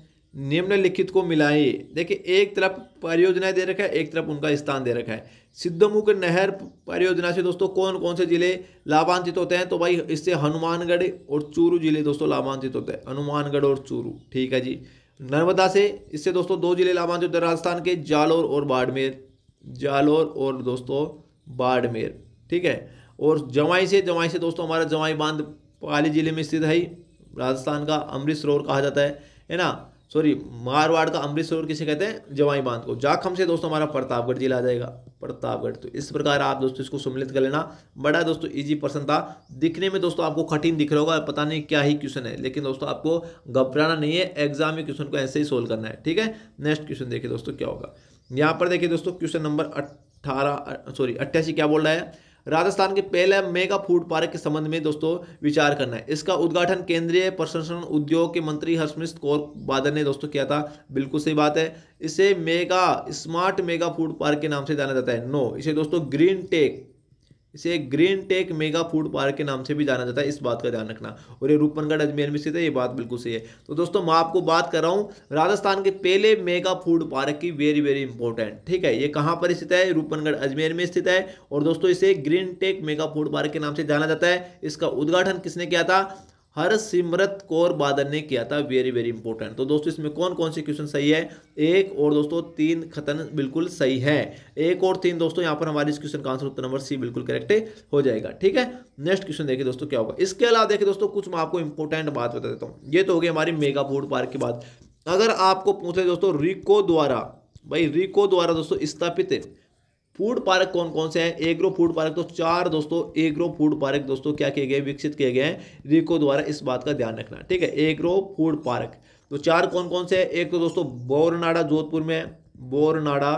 निम्नलिखित को मिलाइए देखिए एक तरफ परियोजनाएं दे रखा है एक तरफ उनका स्थान दे रखा है सिद्धमुख नहर परियोजना से दोस्तों कौन कौन से जिले लाभान्वित होते हैं तो भाई इससे हनुमानगढ़ और चूरू जिले दोस्तों लाभान्वित होते हैं हनुमानगढ़ और चूरू ठीक है जी नर्मदा से इससे दोस्तों दो जिले लाभान्वित जो राजस्थान के जालोर और बाड़मेर जालोर और दोस्तों बाड़मेर ठीक है और जवाई से जवाई से दोस्तों हमारा जवाई बांध पाली जिले में स्थित है राजस्थान का अमृत सरोवर कहा जाता है है ना सॉरी मारवाड़ का अमृत सरोवर किसे कहते हैं जवाई बांध को जाखम से दोस्तों हमारा प्रतापगढ़ जिला आ जाएगा प्रतापगढ़ तो इस प्रकार आप दोस्तों इसको सम्मिलित कर लेना बड़ा दोस्तों इजी पर्सन था दिखने में दोस्तों आपको कठिन दिख रहा होगा पता नहीं क्या ही क्वेश्चन है लेकिन दोस्तों आपको घबराना नहीं है एग्जाम में क्वेश्चन को ऐसे ही सोल्व करना है ठीक है नेक्स्ट क्वेश्चन देखिए दोस्तों क्या होगा यहाँ पर देखिए दोस्तों क्वेश्चन नंबर अट्ठारह सॉरी अट्ठासी क्या बोल रहा है राजस्थान के पहले मेगा फूड पार्क के संबंध में दोस्तों विचार करना है इसका उद्घाटन केंद्रीय प्रशासन उद्योग के मंत्री हरसिमरत कौर बादल ने दोस्तों किया था बिल्कुल सही बात है इसे mega smart mega food park के नाम से जाना जाता है नो इसे दोस्तों ग्रीन टेक इसे green tech mega food park के नाम से भी जाना जाता है इस बात का ध्यान रखना और ये रूपनगढ़ अजमेर में स्थित है ये बात बिल्कुल सही है तो दोस्तों मैं आपको बात कर रहा हूँ राजस्थान के पहले मेगा फूड पार्क की वेरी वेरी इंपॉर्टेंट ठीक है ये कहाँ पर स्थित है रूपनगढ़ अजमेर में स्थित है और दोस्तों इसे green tech mega food park के नाम से जाना जाता है इसका उद्घाटन किसने किया था हरसिमरत कौर बादल ने किया था वेरी वेरी इंपॉर्टेंट तो दोस्तों इसमें कौन कौन से क्वेश्चन सही है एक और दोस्तों तीन खतन बिल्कुल सही है एक और तीन दोस्तों यहाँ पर हमारे इस क्वेश्चन का आंसर उत्तर नंबर सी बिल्कुल करेक्ट हो जाएगा ठीक है नेक्स्ट क्वेश्चन देखिए दोस्तों क्या होगा इसके अलावा देखिए दोस्तों कुछ मैं आपको इंपॉर्टेंट बात बता देता हूँ ये तो होगी हमारी मेगा फूड पार्क की बात अगर आपको पूछे दोस्तों रिको द्वारा भाई रिको द्वारा दोस्तों स्थापित फूड पार्क कौन कौन से हैं एग्रो फूड पार्क तो चार दोस्तों एग्रो फूड पार्क दोस्तों क्या किए गए विकसित किए गए हैं रिको द्वारा इस बात का ध्यान रखना ठीक है एग्रो फूड पार्क तो चार कौन कौन से हैं एक तो दोस्तों बोरनाडा जोधपुर में बोरनाडा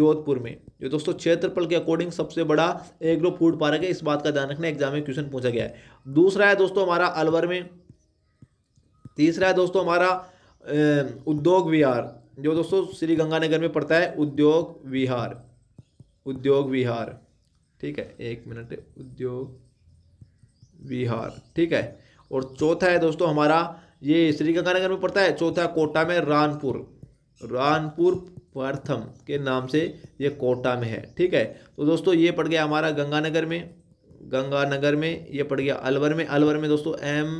जोधपुर में जो दोस्तों क्षेत्रफल के अकॉर्डिंग सबसे बड़ा एग्रो फूड पार्क है इस बात का ध्यान रखना एग्जाम में क्वेश्चन पूछा गया है दूसरा है दोस्तों हमारा अलवर में तीसरा है दोस्तों हमारा उद्योग विहार जो दोस्तों श्री गंगानगर में पड़ता है उद्योग विहार उद्योग विहार ठीक है एक मिनट उद्योग विहार ठीक है और चौथा है दोस्तों हमारा ये श्री गंगानगर में पड़ता है चौथा कोटा में रानपुर रानपुर प्रथम के नाम से ये कोटा में है ठीक है तो दोस्तों ये पड़ गया हमारा गंगानगर में गंगानगर में ये पड़ गया अलवर में अलवर में दोस्तों M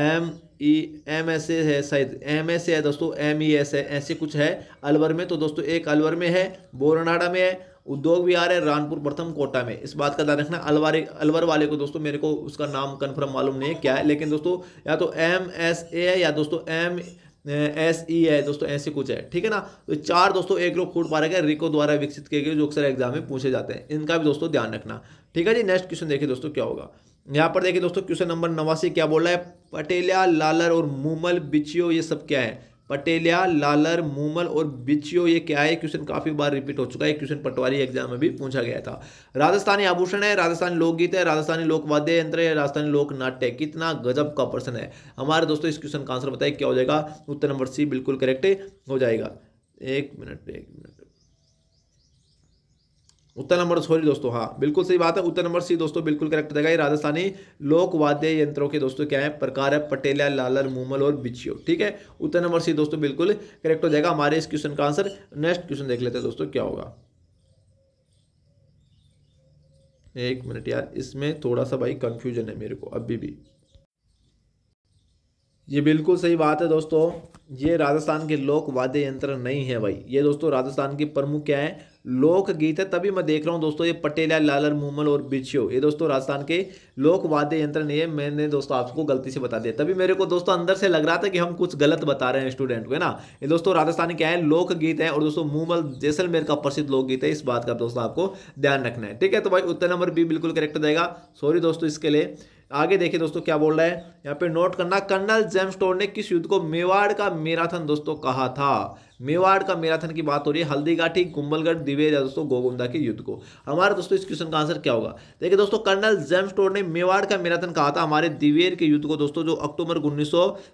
M E M S A है शायद एम एस ए है दोस्तों एम ई एस है ऐसे कुछ है अलवर में तो दोस्तों एक अलवर में है बोरनाडा में है उद्योग विहार है रानपुर प्रथम कोटा में इस बात का ध्यान रखना अलवर अलवर वाले को दोस्तों मेरे को उसका नाम कन्फर्म मालूम नहीं है क्या है लेकिन दोस्तों या तो एम एस ए है या दोस्तों एम एस ई है दोस्तों ऐसे कुछ है ठीक है ना तो चार दोस्तों एक लोग फूड पार्क है रिको द्वारा विकसित किए गए जो अक्सर एग्जाम में पूछे जाते हैं इनका भी दोस्तों ध्यान रखना ठीक है जी नेक्स्ट क्वेश्चन देखिए दोस्तों क्या होगा यहाँ पर देखिए दोस्तों क्वेश्चन नंबर नवासी क्या बोल रहा है पटेलिया लालर और मूमल बिचियो ये सब क्या है पटेलिया लालर मूमल और बिचियो ये क्या है क्वेश्चन काफ़ी बार रिपीट हो चुका है क्वेश्चन पटवारी एग्जाम में भी पूछा गया था राजस्थानी आभूषण है राजस्थानी लोकगीत है राजस्थानी लोकवाद्य यंत्र है राजस्थानी लोक नाट्य कितना गजब का प्रश्न है हमारे दोस्तों इस क्वेश्चन का आंसर बताए क्या हो जाएगा उत्तर नंबर सी बिल्कुल करेक्ट हो जाएगा एक मिनट एक मिनट उत्तर नंबर सॉरी दोस्तों हाँ बिल्कुल सही बात है उत्तर नंबर सी दोस्तों बिल्कुल करेक्ट रहेगा ये राजस्थानी लोक वाद्य यंत्रों के दोस्तों क्या है प्रकार है पटेला लालर मूमल और बिचियो ठीक है उत्तर नंबर सी दोस्तों बिल्कुल करेक्ट हो जाएगा हमारे इस क्वेश्चन का आंसर नेक्स्ट क्वेश्चन देख लेते हैं दोस्तों क्या होगा एक मिनट यार इसमें थोड़ा सा भाई कन्फ्यूजन है मेरे को अभी भी ये बिल्कुल सही बात है दोस्तों ये राजस्थान के लोक वाद्य यंत्र नहीं है भाई ये दोस्तों राजस्थान की प्रमुख क्या है लोकगीत है तभी मैं देख रहा हूँ दोस्तों ये पटेला लालर मुहमल और बिछियो ये दोस्तों राजस्थान के लोक वाद्य यंत्र नहीं है मैंने दोस्तों आपको गलती से बता दिया तभी मेरे को दोस्तों अंदर से लग रहा था कि हम कुछ गलत बता रहे हैं स्टूडेंट को है ना ये दोस्तों राजस्थानी क्या है लोकगीत है और दोस्तों मुहमल जैसलमेर का प्रसिद्ध लोकगीत है इस बात का दोस्तों आपको ध्यान रखना है ठीक है तो भाई उत्तर नंबर बी बिल्कुल करेक्ट देगा सॉरी दोस्तों इसके लिए आगे देखिए दोस्तों क्या बोल रहा है यहाँ पे नोट करना कर्नल जेम्स टोर ने किस युद्ध को मेवाड़ का मैराथन दोस्तों कहा था मेवाड़ का मैराथन की बात हो रही है हल्दीघाटी कुंबलगढ़ या दोस्तों गोगुंदा के युद्ध को हमारे दोस्तों इस क्वेश्चन का आंसर क्या होगा देखिए दोस्तों कर्नल जेम स्टोर ने मेवाड़ का मैराथन कहा था हमारे दिवेर के युद्ध को दोस्तों जो अक्टूबर उन्नीस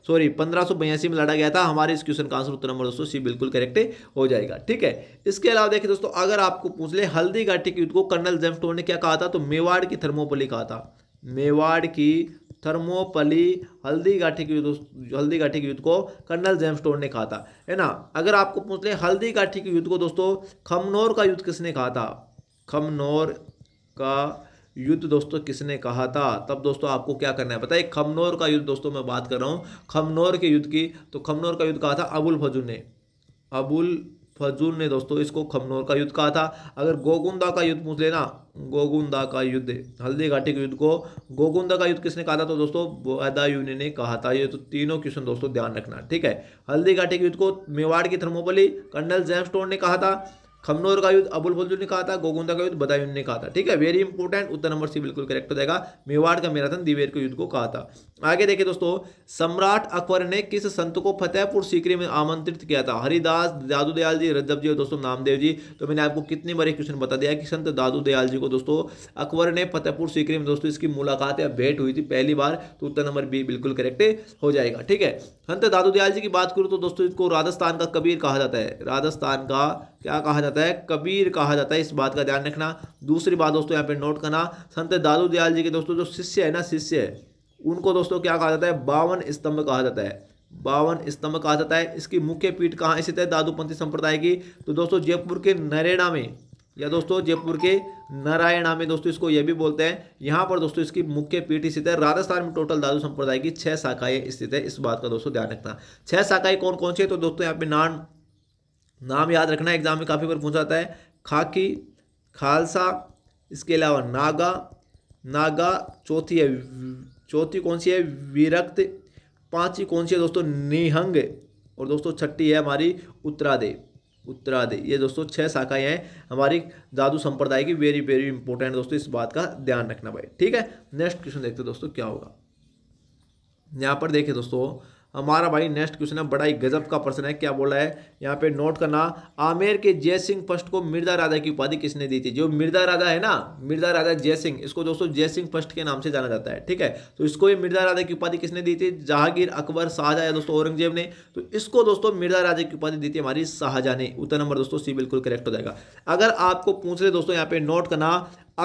सॉरी पंद्रह में लड़ा गया था हमारे इस क्वेश्चन का आंसर उत्तर नंबर दोस्तों सी बिल्कुल करेक्ट हो जाएगा ठीक है इसके अलावा देखिए दोस्तों अगर आपको पूछ ले हल्दी के युद्ध को कर्नल जेम स्टोर ने क्या कहा था तो मेवाड़ की थर्मोपोली कहा था मेवाड़ की थर्मोपली हल्दी गाठी के युद्ध हल्दी गाठी के युद्ध को कर्नल जेम्स टोर ने कहा था है ना अगर आपको पूछ ले हल्दी गाठी के युद्ध को दोस्तों खमनौर का युद्ध किसने कहा था खमनौर का युद्ध दोस्तों किसने कहा था तब दोस्तों आपको क्या करना है बताइए खमनौर का युद्ध दोस्तों मैं बात कर रहा हूँ खमनौर के युद्ध की तो खमनौर का युद्ध कहा था अबुल फजू ने अबुल फजूल ने दोस्तों इसको खमनौर का युद्ध कहा था अगर गोगुंदा का युद्ध पूछ लेना गोगुंदा का युद्ध हल्दी घाटी के युद्ध को गोगुंदा का युद्ध किसने कहा था तो दोस्तों बोदायूनि ने कहा था ये तो तीनों क्वेश्चन दोस्तों ध्यान रखना ठीक है हल्दी घाटी के युद्ध को मेवाड़ की थर्मोपली कर्नल जेम्स टोन ने कहा था खमनोर का युद्ध अबुल बलजुल ने कहा था गोगुंदा का युद्ध बदायून ने कहा था ठीक है वेरी इंपॉर्टेंट उत्तर नंबर सी बिल्कुल करेक्ट हो जाएगा मेवाड़ का मैराथन दिवेर के युद्ध को कहा था आगे देखिए दोस्तों सम्राट अकबर ने किस संत को फतेहपुर सीकरी में आमंत्रित किया था हरिदास दादू दयाल जी रजब जी और दोस्तों नामदेव जी तो मैंने आपको कितनी बार क्वेश्चन बता दिया कि संत दादू दयाल जी को दोस्तों अकबर ने फतेहपुर सीकरी में दोस्तों इसकी मुलाकात या भेंट हुई थी पहली बार तो उत्तर नंबर बी बिल्कुल करेक्ट हो जाएगा ठीक है संत दादू दयाल जी की बात करूँ तो दोस्तों इसको राजस्थान का कबीर कहा जाता है राजस्थान का क्या कहा जाता है कबीर कहा जाता है इस बात का ध्यान रखना दूसरी बात दोस्तों यहाँ पे नोट करना संत दादू दयाल जी के दोस्तों जो शिष्य है ना शिष्य है उनको दोस्तों क्या कहा जाता है बावन स्तंभ कहा जाता है बावन स्तंभ कहा जाता है इसकी मुख्य पीठ कहाँ स्थित है दादूपंथी संप्रदाय की तो दोस्तों जयपुर के नरेणा में या दोस्तों जयपुर के नारायणा में दोस्तों इसको यह भी बोलते हैं यहाँ पर दोस्तों इसकी मुख्य पीठ स्थित है राजस्थान में टोटल दादू संप्रदाय की छह शाखाएं स्थित है इस बात का दोस्तों ध्यान रखना छह शाखाएं कौन कौन सी है तो दोस्तों यहाँ पे नान नाम याद रखना एग्जाम में काफ़ी बार पूछा जाता है खाकी खालसा इसके अलावा नागा नागा चौथी है चौथी कौन सी है विरक्त पांचवी कौन सी है दोस्तों निहंग और दोस्तों छठी है हमारी उत्तरादे उत्तरादे ये दोस्तों छह शाखाएं हैं हमारी जादू संप्रदाय की वेरी वेरी इंपॉर्टेंट दोस्तों इस बात का ध्यान रखना भाई ठीक है नेक्स्ट क्वेश्चन देखते दोस्तों क्या होगा यहाँ पर देखिए दोस्तों हमारा भाई नेक्स्ट क्वेश्चन है बड़ा ही गजब का प्रश्न है क्या बोला है यहाँ पे नोट करना आमेर के जय सिंह फर्स्ट को मिर्जा राजा की उपाधि किसने दी थी जो मिर्जा राजा है ना मिर्जा राजा जय सिंह इसको दोस्तों जय सिंह फर्स्ट के नाम से जाना जाता है ठीक है तो इसको ये मिर्जा राजा की उपाधि किसने दी थी जहांगीर अकबर शाहजा या दोस्तों औरंगजेब ने तो इसको दोस्तों मिर्जा राजा की उपाधि दी थी हमारी शाहजा ने उत्तर नंबर दोस्तों सी बिल्कुल करेक्ट हो जाएगा अगर आपको पूछ रहे दोस्तों यहाँ पे नोट करना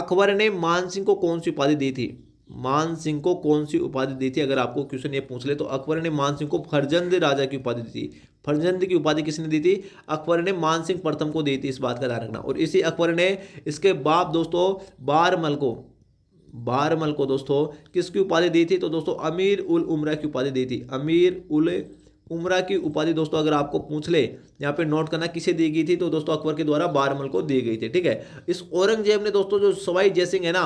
अकबर ने मानसिंह को कौन सी उपाधि दी थी मान सिंह को कौन सी उपाधि दी थी अगर आपको क्वेश्चन ये पूछ ले तो अकबर ने मान सिंह को फरजंद राजा की उपाधि दी थी फरजंद की उपाधि किसने दी थी अकबर ने मान सिंह प्रथम को दी थी इस बात का ध्यान रखना और इसी अकबर ने इसके बाप दोस्तों बारमल को बारमल को दोस्तों किसकी उपाधि दी थी तो दोस्तों अमीर उल उमरा की उपाधि दी थी अमीर उल उमरा की उपाधि दोस्तों अगर आपको पूछ ले यहाँ पे नोट करना किसे दी गई थी तो दोस्तों अकबर के द्वारा बारमल को दी गई थी ठीक है इस औरंगजेब ने दोस्तों जो सवाई जयसिंह है ना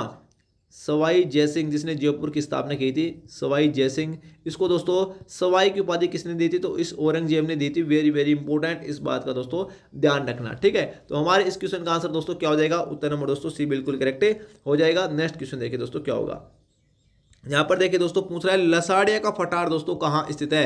सवाई जयसिंह जिसने जयपुर की स्थापना की थी सवाई जयसिंह इसको दोस्तों सवाई की उपाधि किसने दी थी तो इस औरंगजेब ने दी थी वेरी वेरी इंपॉर्टेंट इस बात का दोस्तों ध्यान रखना ठीक है तो हमारे इस क्वेश्चन का आंसर दोस्तों क्या हो जाएगा उत्तर नंबर दोस्तों सी बिल्कुल करेक्ट हो जाएगा नेक्स्ट क्वेश्चन देखिए दोस्तों क्या होगा यहाँ पर देखिए दोस्तों पूछ रहा है लसाड़िया का फटार दोस्तों कहाँ स्थित है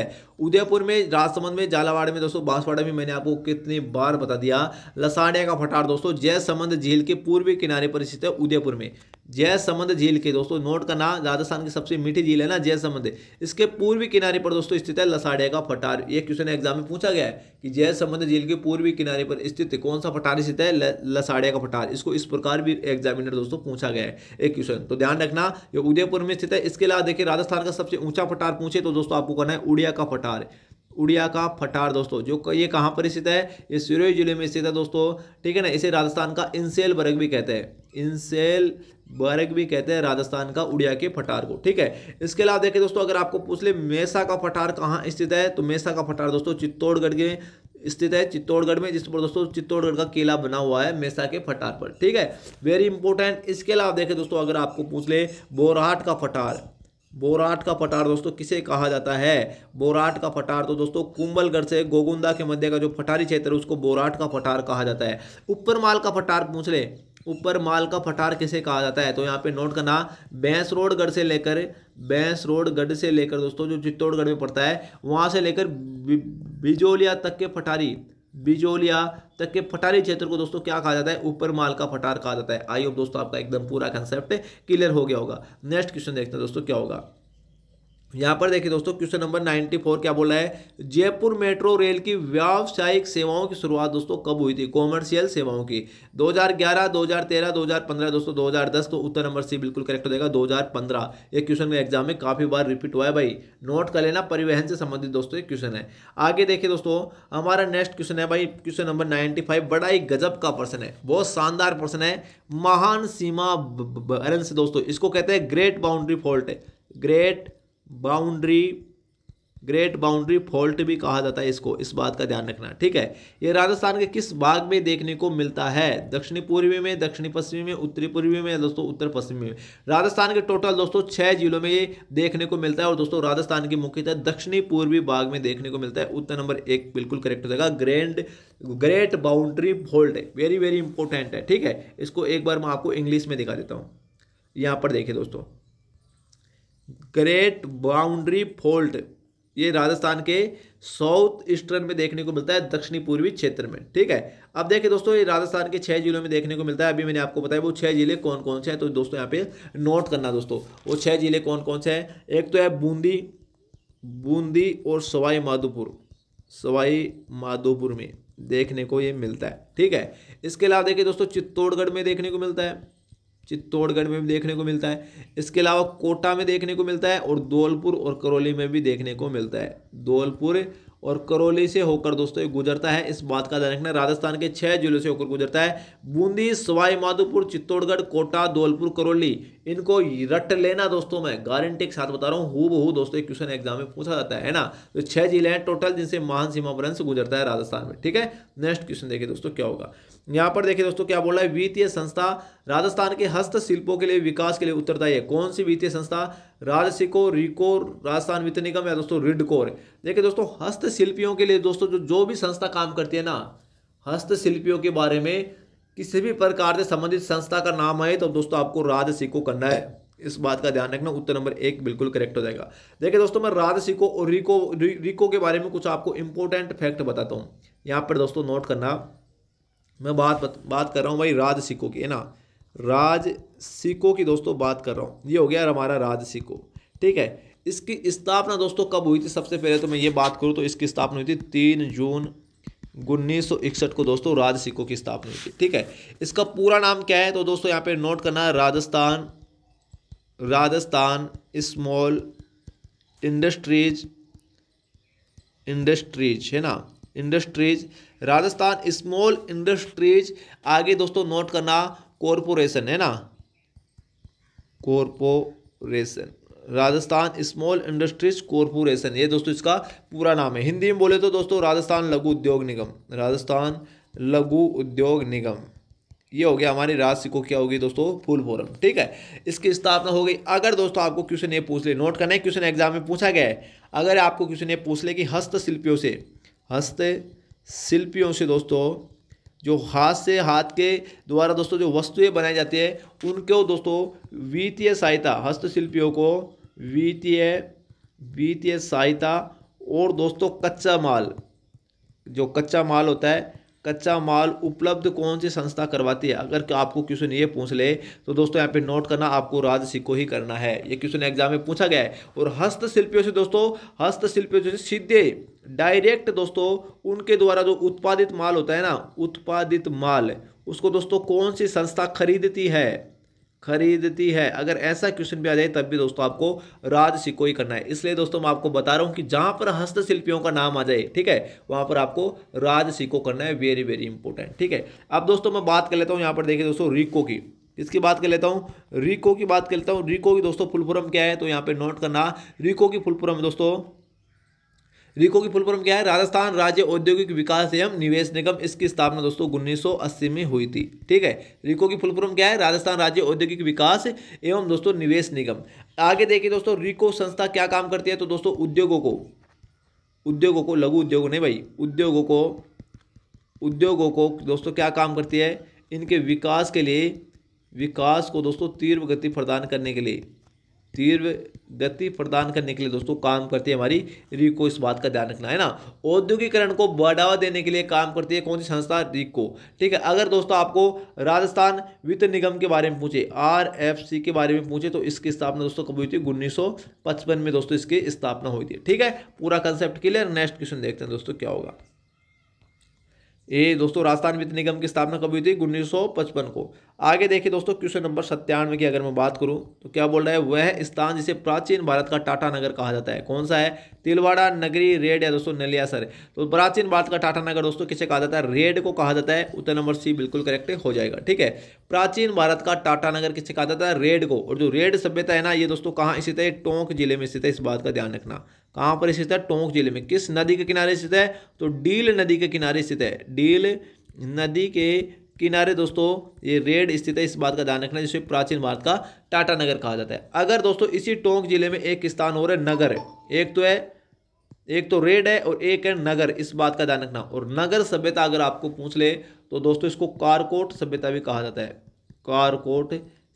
उदयपुर में राजसमंद में झालावाड़ में दोस्तों बांसवाड़ा में मैंने आपको कितनी बार बता दिया लसाड़िया का फटार दोस्तों जयसमंद झील के पूर्वी किनारे पर स्थित है उदयपुर में जयसमंद झील के दोस्तों नोट करना राजस्थान की सबसे मीठी झील है ना जयसमंद इसके पूर्वी किनारे पर दोस्तों स्थित है लसाड़िया का फटार ये क्वेश्चन एग्जाम में पूछा गया है कि जयसमंद झील के पूर्वी किनारे पर स्थित कौन सा फटार स्थित है लसाड़िया का फटार इसको इस प्रकार भी एग्जामिनर दोस्तों पूछा गया है एक क्वेश्चन तो ध्यान रखना ये उदयपुर में स्थित है इसके अलावा देखिए राजस्थान का सबसे ऊंचा पठार पूछे तो दोस्तों आपको करना है उड़िया का पठार उड़िया का पठार दोस्तों जो ये कहाँ पर स्थित है ये सिरोही जिले में स्थित है दोस्तों ठीक है ना इसे राजस्थान का इंसेल बर्ग भी कहते हैं इंसेल बर्ग भी कहते हैं राजस्थान का उड़िया के पठार को ठीक है इसके अलावा देखिए दोस्तों अगर आपको पूछ ले मेसा का पठार कहाँ स्थित है तो मेसा का पठार दोस्तों चित्तौड़गढ़ के स्थित है चित्तौड़गढ़ में जिस पर दोस्तों चित्तौड़गढ़ का किला बना हुआ है मेसा के फटार पर ठीक है वेरी इंपॉर्टेंट इसके अलावा देखें दोस्तों अगर आपको पूछ ले बोराट का फटार बोराट का फटार दोस्तों किसे कहा जाता है बोराट का फटार तो दोस्तों कुंबलगढ़ से गोगुंदा के मध्य का जो फटारी क्षेत्र है उसको बोराट का फटार कहा जाता है माल का फटार पूछ ले ऊपर माल का फटार किसे कहा जाता है तो यहाँ पे नोट करना बैंस रोडगढ़ से लेकर बैंस रोडगढ़ से लेकर दोस्तों जो चित्तौड़गढ़ में पड़ता है वहाँ से लेकर बिजोलिया तक के फटारी बिजोलिया तक के फटारी क्षेत्र को दोस्तों क्या कहा जाता है ऊपर माल का फटार कहा जाता है आई होप दोस्तों आपका एकदम पूरा कंसेप्ट क्लियर हो गया होगा नेक्स्ट क्वेश्चन देखते हैं दोस्तों क्या होगा यहाँ पर देखिए दोस्तों क्वेश्चन नंबर 94 क्या बोला है जयपुर मेट्रो रेल की व्यावसायिक सेवाओं की शुरुआत दोस्तों कब हुई थी कॉमर्शियल सेवाओं की 2011 2013 2015 दोस्तों 2010 तो उत्तर नंबर सी बिल्कुल करेक्ट हो जाएगा 2015 ये क्वेश्चन में एग्जाम में काफ़ी बार रिपीट हुआ है भाई नोट कर लेना परिवहन से संबंधित दोस्तों एक क्वेश्चन है आगे देखिए दोस्तों हमारा नेक्स्ट क्वेश्चन है भाई क्वेश्चन नंबर नाइन्टी बड़ा ही गजब का प्रश्न है बहुत शानदार प्रश्न है महान सीमा से दोस्तों इसको कहते हैं great boundary fault great boundary great boundary fault भी कहा जाता है इसको इस बात का ध्यान रखना ठीक है ये राजस्थान के किस भाग में देखने को मिलता है दक्षिणी पूर्वी में दक्षिणी पश्चिमी में उत्तरी पूर्वी में दोस्तों उत्तर पश्चिमी में राजस्थान के टोटल दोस्तों छः जिलों में ये देखने को मिलता है और दोस्तों राजस्थान की मुख्यतः दक्षिणी पूर्वी भाग में देखने को मिलता है उत्तर नंबर एक बिल्कुल करेक्ट हो जाएगा grand great boundary fault very very important है ठीक है इसको एक बार मैं आपको इंग्लिश में दिखा देता हूँ यहाँ पर देखिए दोस्तों ग्रेट बाउंड्री फोल्ट ये राजस्थान के साउथ ईस्टर्न में देखने को मिलता है दक्षिणी पूर्वी क्षेत्र में ठीक है अब देखिए दोस्तों ये राजस्थान के छह जिलों में देखने को मिलता है अभी मैंने आपको बताया वो छह जिले कौन कौन से हैं तो दोस्तों यहाँ पे नोट करना दोस्तों वो छह जिले कौन कौन से हैं एक तो है बूंदी बूंदी और सवाई माधोपुर सवाई माधोपुर में देखने को ये मिलता है ठीक है इसके अलावा देखिए दोस्तों चित्तौड़गढ़ में देखने को मिलता है चित्तौड़गढ़ में भी देखने को मिलता है इसके अलावा कोटा में देखने को मिलता है और धौलपुर और करौली में भी देखने को मिलता है धौलपुर और करौली से होकर दोस्तों ये गुजरता है इस बात का ध्यान रखना राजस्थान के छह जिलों से होकर गुजरता है बूंदी सवाई माधोपुर चित्तौड़गढ़ कोटा धौलपुर करौली इनको रट लेना दोस्तों मैं गारंटी के साथ बता रहा हूँ हु बहू दोस्तों क्वेश्चन एग्जाम में पूछा जाता है ना तो छह जिले हैं टोटल जिनसे महान सीमा वंश गुजरता है राजस्थान में ठीक है नेक्स्ट क्वेश्चन देखिए दोस्तों क्या होगा यहाँ पर देखिए दोस्तों क्या बोल रहा है वित्तीय संस्था राजस्थान के हस्तशिल्पों के लिए विकास के लिए उत्तरदायी है कौन सी वित्तीय संस्था राजसिको रिको राजस्थान वित्त निगम या दोस्तों रिडकोर देखिए दोस्तों हस्तशिल्पियों के लिए दोस्तों जो जो भी संस्था काम करती है ना हस्तशिल्पियों के बारे में किसी भी प्रकार से संबंधित संस्था का नाम आए तो दोस्तों आपको राज सिको करना है इस बात का ध्यान रखना उत्तर नंबर एक बिल्कुल करेक्ट हो जाएगा देखिए दोस्तों मैं राज सिको और रिको रिको के बारे में कुछ आपको इंपॉर्टेंट फैक्ट बताता हूँ यहाँ पर दोस्तों नोट करना मैं बात बात कर रहा हूँ भाई राज सिको की है ना राज सिको की दोस्तों बात कर रहा हूँ ये हो गया हमारा राज सिको ठीक है इसकी स्थापना दोस्तों कब हुई थी सबसे पहले तो मैं ये बात करूँ तो इसकी स्थापना हुई थी तीन जून उन्नीस को दोस्तों राज सिक्कों की स्थापना हुई ठीक है इसका पूरा नाम क्या है तो दोस्तों यहाँ पे नोट करना है Rajasthan Rajasthan small industries industries है ना इंडस्ट्रीज राजस्थान स्मॉल इंडस्ट्रीज आगे दोस्तों नोट करना कॉरपोरेशन है ना corporation Rajasthan small industries corporation ये दोस्तों इसका पूरा नाम है हिंदी में बोले तो दोस्तों राजस्थान लघु उद्योग निगम राजस्थान लघु उद्योग निगम ये हो गया हमारी राशि को क्या होगी दोस्तों फुल फॉरम ठीक है इसकी स्थापना हो गई अगर दोस्तों आपको क्वेश्चन ये पूछ ले नोट करना है क्वेश्चन एग्जाम में पूछा गया है अगर आपको क्वेश्चन ये पूछ ले कि हस्तशिल्पियों से हस्तशिल्पियों से दोस्तों जो हाथ से हाथ के द्वारा दोस्तों जो वस्तुएं बनाई जाती है उनको दोस्तों वित्तीय सहायता हस्तशिल्पियों को वित्तीय वित्तीय सहायता और दोस्तों कच्चा माल जो कच्चा माल होता है कच्चा माल उपलब्ध कौन सी संस्था करवाती है अगर आपको क्वेश्चन ये पूछ ले तो दोस्तों यहाँ पे नोट करना आपको राज सिक्को ही करना है ये क्वेश्चन एग्जाम में पूछा गया है और हस्तशिल्पियों से दोस्तों हस्तशिल्पियों से सीधे डायरेक्ट दोस्तों उनके द्वारा जो उत्पादित माल होता है ना उत्पादित माल उसको दोस्तों कौन सी संस्था खरीदती है खरीदती है अगर ऐसा क्वेश्चन भी आ जाए तब भी दोस्तों आपको राज ही करना है इसलिए दोस्तों मैं आपको बता रहा हूँ कि जहाँ पर हस्तशिल्पियों का नाम आ जाए ठीक है वहाँ पर आपको राज सिको करना है वेरी वेरी इंपॉर्टेंट ठीक है अब दोस्तों मैं बात कर लेता हूँ यहाँ पर देखिए दोस्तों रिको की इसकी बात कर लेता हूँ रिको की बात कर लेता हूँ रिको की दोस्तों फुलपुरम क्या है तो यहाँ पर नोट करना रिको की फुलपुरम दोस्तों रिको की फुल फॉर्म क्या है राजस्थान राज्य औद्योगिक विकास एवं निवेश निगम इसकी स्थापना दोस्तों उन्नीस में हुई थी ठीक है रिको की फुल फॉर्म क्या है राजस्थान राज्य औद्योगिक विकास एवं दोस्तों निवेश निगम आगे देखिए दोस्तों रिको संस्था क्या काम करती है तो दोस्तों उद्योगों को उद्योगों को लघु उद्योग नहीं भाई उद्योगों को उद्योगों को दोस्तों क्या काम करती है इनके विकास के लिए विकास को दोस्तों तीव्र गति प्रदान करने के लिए तीव्र गति प्रदान करने के लिए दोस्तों काम करती है हमारी रिको इस बात का ध्यान रखना है ना औद्योगिकरण को बढ़ावा देने के लिए काम करती है कौन सी संस्था रिको ठीक है अगर दोस्तों आपको राजस्थान वित्त निगम के बारे में पूछे आर एफ सी के बारे में पूछे तो इसकी स्थापना दोस्तों कब हुई थी उन्नीस में दोस्तों इसकी स्थापना हुई थी ठीक है पूरा कंसेप्ट क्लियर नेक्स्ट क्वेश्चन देखते हैं दोस्तों क्या होगा ये दोस्तों राजस्थान वित्त निगम की स्थापना कब हुई थी उन्नीस को आगे देखिए दोस्तों क्वेश्चन नंबर सत्तानवे की अगर मैं बात करूं तो क्या बोल रहा है वह स्थान जिसे प्राचीन भारत का टाटा नगर कहा जाता है कौन सा है तिलवाड़ा नगरी रेड या दोस्तों नलियासर तो प्राचीन भारत का टाटा नगर दोस्तों किसे कहा जाता है रेड को कहा जाता है उत्तर नंबर सी बिल्कुल करेक्ट हो जाएगा ठीक है प्राचीन भारत का टाटा नगर किसे कहा जाता है रेड को और जो रेड सभ्यता है ना ये दोस्तों कहाँ स्थित है टोंक जिले में स्थित है इस बात का ध्यान रखना कहाँ पर स्थित है टोंक जिले में किस नदी के किनारे स्थित है तो डील नदी के किनारे स्थित है डील नदी के किनारे दोस्तों ये रेड स्थित है इस बात का ध्यान रखना जिसे प्राचीन भारत का टाटा नगर कहा जाता है अगर दोस्तों इसी टोंक जिले में एक स्थान और है नगर है एक तो है एक तो रेड है और एक है नगर इस बात का ध्यान रखना और नगर सभ्यता अगर आपको पूछ ले तो दोस्तों इसको कारकोट सभ्यता भी कहा जाता है कारकोट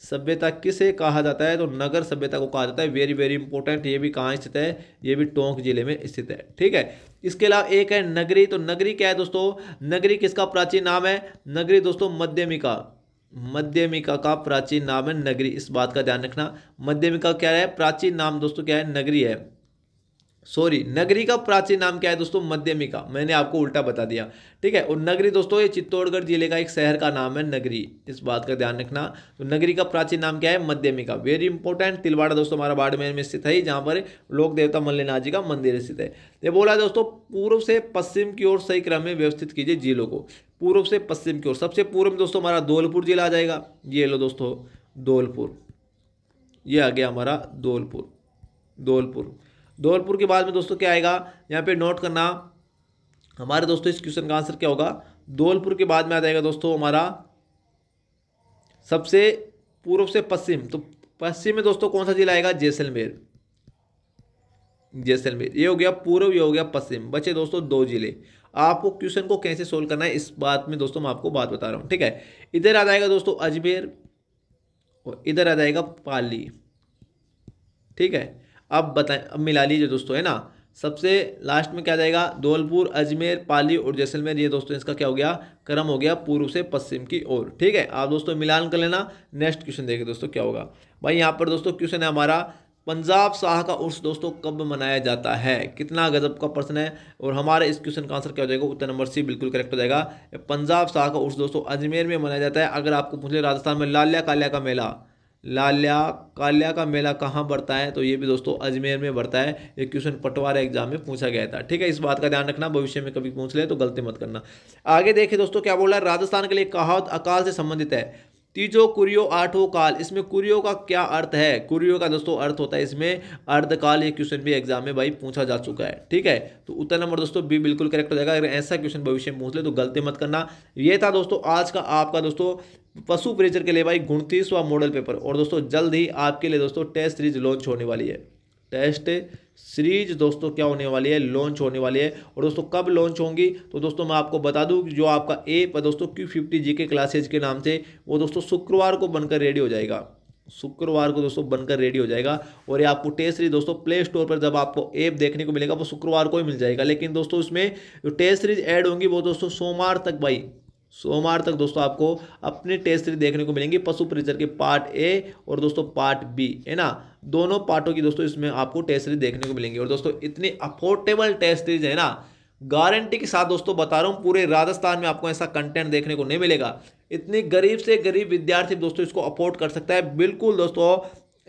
सभ्यता किसे कहा जाता है तो नगर सभ्यता को कहा जाता है वेरी वेरी इंपॉर्टेंट ये भी कहाँ स्थित है ये भी टोंक जिले में स्थित है ठीक है इसके अलावा एक है नगरी तो नगरी क्या है दोस्तों नगरी किसका प्राचीन नाम है नगरी दोस्तों मध्यमिका मध्यमिका का प्राचीन नाम है नगरी इस बात का ध्यान रखना मध्यमिका क्या है प्राचीन नाम दोस्तों क्या है नगरी है सॉरी नगरी का प्राचीन नाम क्या है दोस्तों मध्यमिका मैंने आपको उल्टा बता दिया ठीक है और नगरी दोस्तों ये चित्तौड़गढ़ जिले का एक शहर का नाम है नगरी इस बात का ध्यान रखना तो नगरी का प्राचीन नाम क्या है मध्यमिका वेरी इंपॉर्टेंट तिलवाड़ा दोस्तों हमारा बाड़मेर में स्थित है जहाँ पर लोक देवता मल्लिनाथ जी का मंदिर स्थित है ये बोला दोस्तों पूर्व से पश्चिम की ओर सही क्रम में व्यवस्थित कीजिए जिलों को पूर्व से पश्चिम की ओर सबसे पूर्व में दोस्तों हमारा धौलपुर जिला आ जाएगा ये लो दोस्तों धौलपुर ये आ गया हमारा धौलपुर धौलपुर धौलपुर के बाद में दोस्तों क्या आएगा यहाँ पे नोट करना हमारे दोस्तों इस क्वेश्चन का आंसर क्या होगा धौलपुर के बाद में आ जाएगा दोस्तों हमारा सबसे पूर्व से पश्चिम तो पश्चिम में दोस्तों कौन सा जिला आएगा जैसलमेर जैसलमेर ये हो गया पूर्व ये हो गया पश्चिम बचे दोस्तों दो जिले आपको क्वेश्चन को कैसे सोल्व करना है इस बात में दोस्तों मैं आपको बात बता रहा हूँ ठीक है इधर आ जाएगा दोस्तों अजमेर और इधर आ जाएगा पाली ठीक है अब बताएं अब मिला लीजिए दोस्तों है ना सबसे लास्ट में क्या जाएगा धौलपुर अजमेर पाली और जैसलमेर ये दोस्तों इसका क्या हो गया क्रम हो गया पूर्व से पश्चिम की ओर ठीक है आप दोस्तों मिलान कर लेना नेक्स्ट क्वेश्चन देखिए दोस्तों क्या होगा भाई यहाँ पर दोस्तों क्वेश्चन है हमारा पंजाब शाह का उर्स दोस्तों कब मनाया जाता है कितना गजब का प्रश्न है और हमारे इस क्वेश्चन का आंसर क्या हो जाएगा उत्तर नंबर सी बिल्कुल करेक्ट हो जाएगा पंजाब शाह का उर्स दोस्तों अजमेर में मनाया जाता है अगर आपको पूछ ले राजस्थान में लाल्या काल्या का मेला लाल्या काल्या का मेला कहाँ बढ़ता है तो ये भी दोस्तों अजमेर में बढ़ता है ये क्वेश्चन पटवारा एग्जाम में पूछा गया था ठीक है इस बात का ध्यान रखना भविष्य में कभी पूछ ले तो गलती मत करना आगे देखें दोस्तों क्या बोल रहा है राजस्थान के लिए कहावत अकाल से संबंधित है तीजो कुरियो आठों काल इसमें कुरियो का क्या अर्थ है कुरियो का दोस्तों अर्थ होता है इसमें अर्धकाल ये क्वेश्चन भी एग्जाम में भाई पूछा जा चुका है ठीक है तो उत्तर नंबर दोस्तों बी बिल्कुल करेक्ट हो जाएगा अगर ऐसा क्वेश्चन भविष्य में पूछ ले तो गलती मत करना ये था दोस्तों आज का आपका दोस्तों पशु परिचर के लिए भाई गुणतीसवा मॉडल पेपर और दोस्तों जल्द ही आपके लिए दोस्तों टेस्ट सीरीज लॉन्च होने वाली है टेस्ट सीरीज दोस्तों क्या होने वाली है लॉन्च होने वाली है और दोस्तों कब लॉन्च होंगी तो दोस्तों मैं आपको बता दूं जो आपका ए पर दोस्तों क्यू फिफ्टी जी के क्लासेज के नाम से वो दोस्तों शुक्रवार को बनकर रेडी हो जाएगा शुक्रवार को दोस्तों बनकर रेडी हो जाएगा और ये आपको टेस्ट सीरीज दोस्तों प्ले स्टोर पर जब आपको ऐप देखने को मिलेगा वो शुक्रवार को ही मिल जाएगा लेकिन दोस्तों इसमें जो टेस्ट सीरीज ऐड होंगी वो दोस्तों सोमवार तक भाई सोमवार तक दोस्तों आपको अपने टेस्ट सीरीज देखने को मिलेंगे पशु परिचर के पार्ट ए और दोस्तों पार्ट बी है ना दोनों पार्टों की दोस्तों इसमें आपको टेस्ट सीरीज देखने को मिलेंगे और दोस्तों इतनी अफोर्डेबल टेस्ट सीरीज है ना गारंटी के साथ दोस्तों बता रहा हूँ पूरे राजस्थान में आपको ऐसा कंटेंट देखने को नहीं मिलेगा इतने गरीब से गरीब विद्यार्थी दोस्तों इसको अफोर्ड कर सकता है बिल्कुल दोस्तों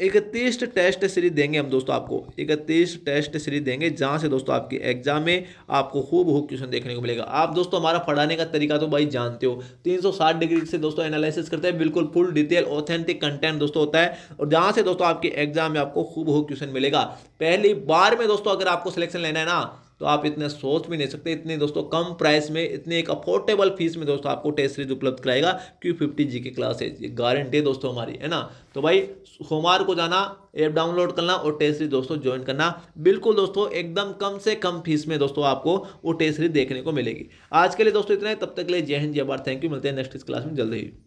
इकतीस टेस्ट सीरीज देंगे हम दोस्तों आपको इकतीस टेस्ट सीरीज देंगे जहाँ से दोस्तों आपके एग्जाम में आपको खूब खूब क्वेश्चन देखने को मिलेगा आप दोस्तों हमारा पढ़ाने का तरीका तो भाई जानते हो 360 डिग्री से दोस्तों एनालिसिस करते हैं बिल्कुल फुल डिटेल ऑथेंटिक कंटेंट दोस्तों होता है और जहाँ से दोस्तों आपके एग्जाम में आपको खूब खूब क्वेश्चन मिलेगा पहली बार में दोस्तों अगर आपको सिलेक्शन लेना है ना तो आप इतने सोच भी नहीं सकते इतने दोस्तों कम प्राइस में इतने एक अफोर्डेबल फीस में दोस्तों आपको टेस्ट सीरीज उपलब्ध कराएगा क्यू फिफ्टी जी की क्लासेज ये गारंटी है दोस्तों हमारी है ना तो भाई सोमवार को जाना ऐप डाउनलोड करना और टेस्ट सीरीज दोस्तों ज्वाइन करना बिल्कुल दोस्तों एकदम कम से कम फीस में दोस्तों आपको वो टेस्ट सीरीज देखने को मिलेगी आज के लिए दोस्तों इतना है तब तक के लिए जय हिंद जय भारत थैंक यू मिलते हैं नेक्स्ट इस क्लास में जल्दी ही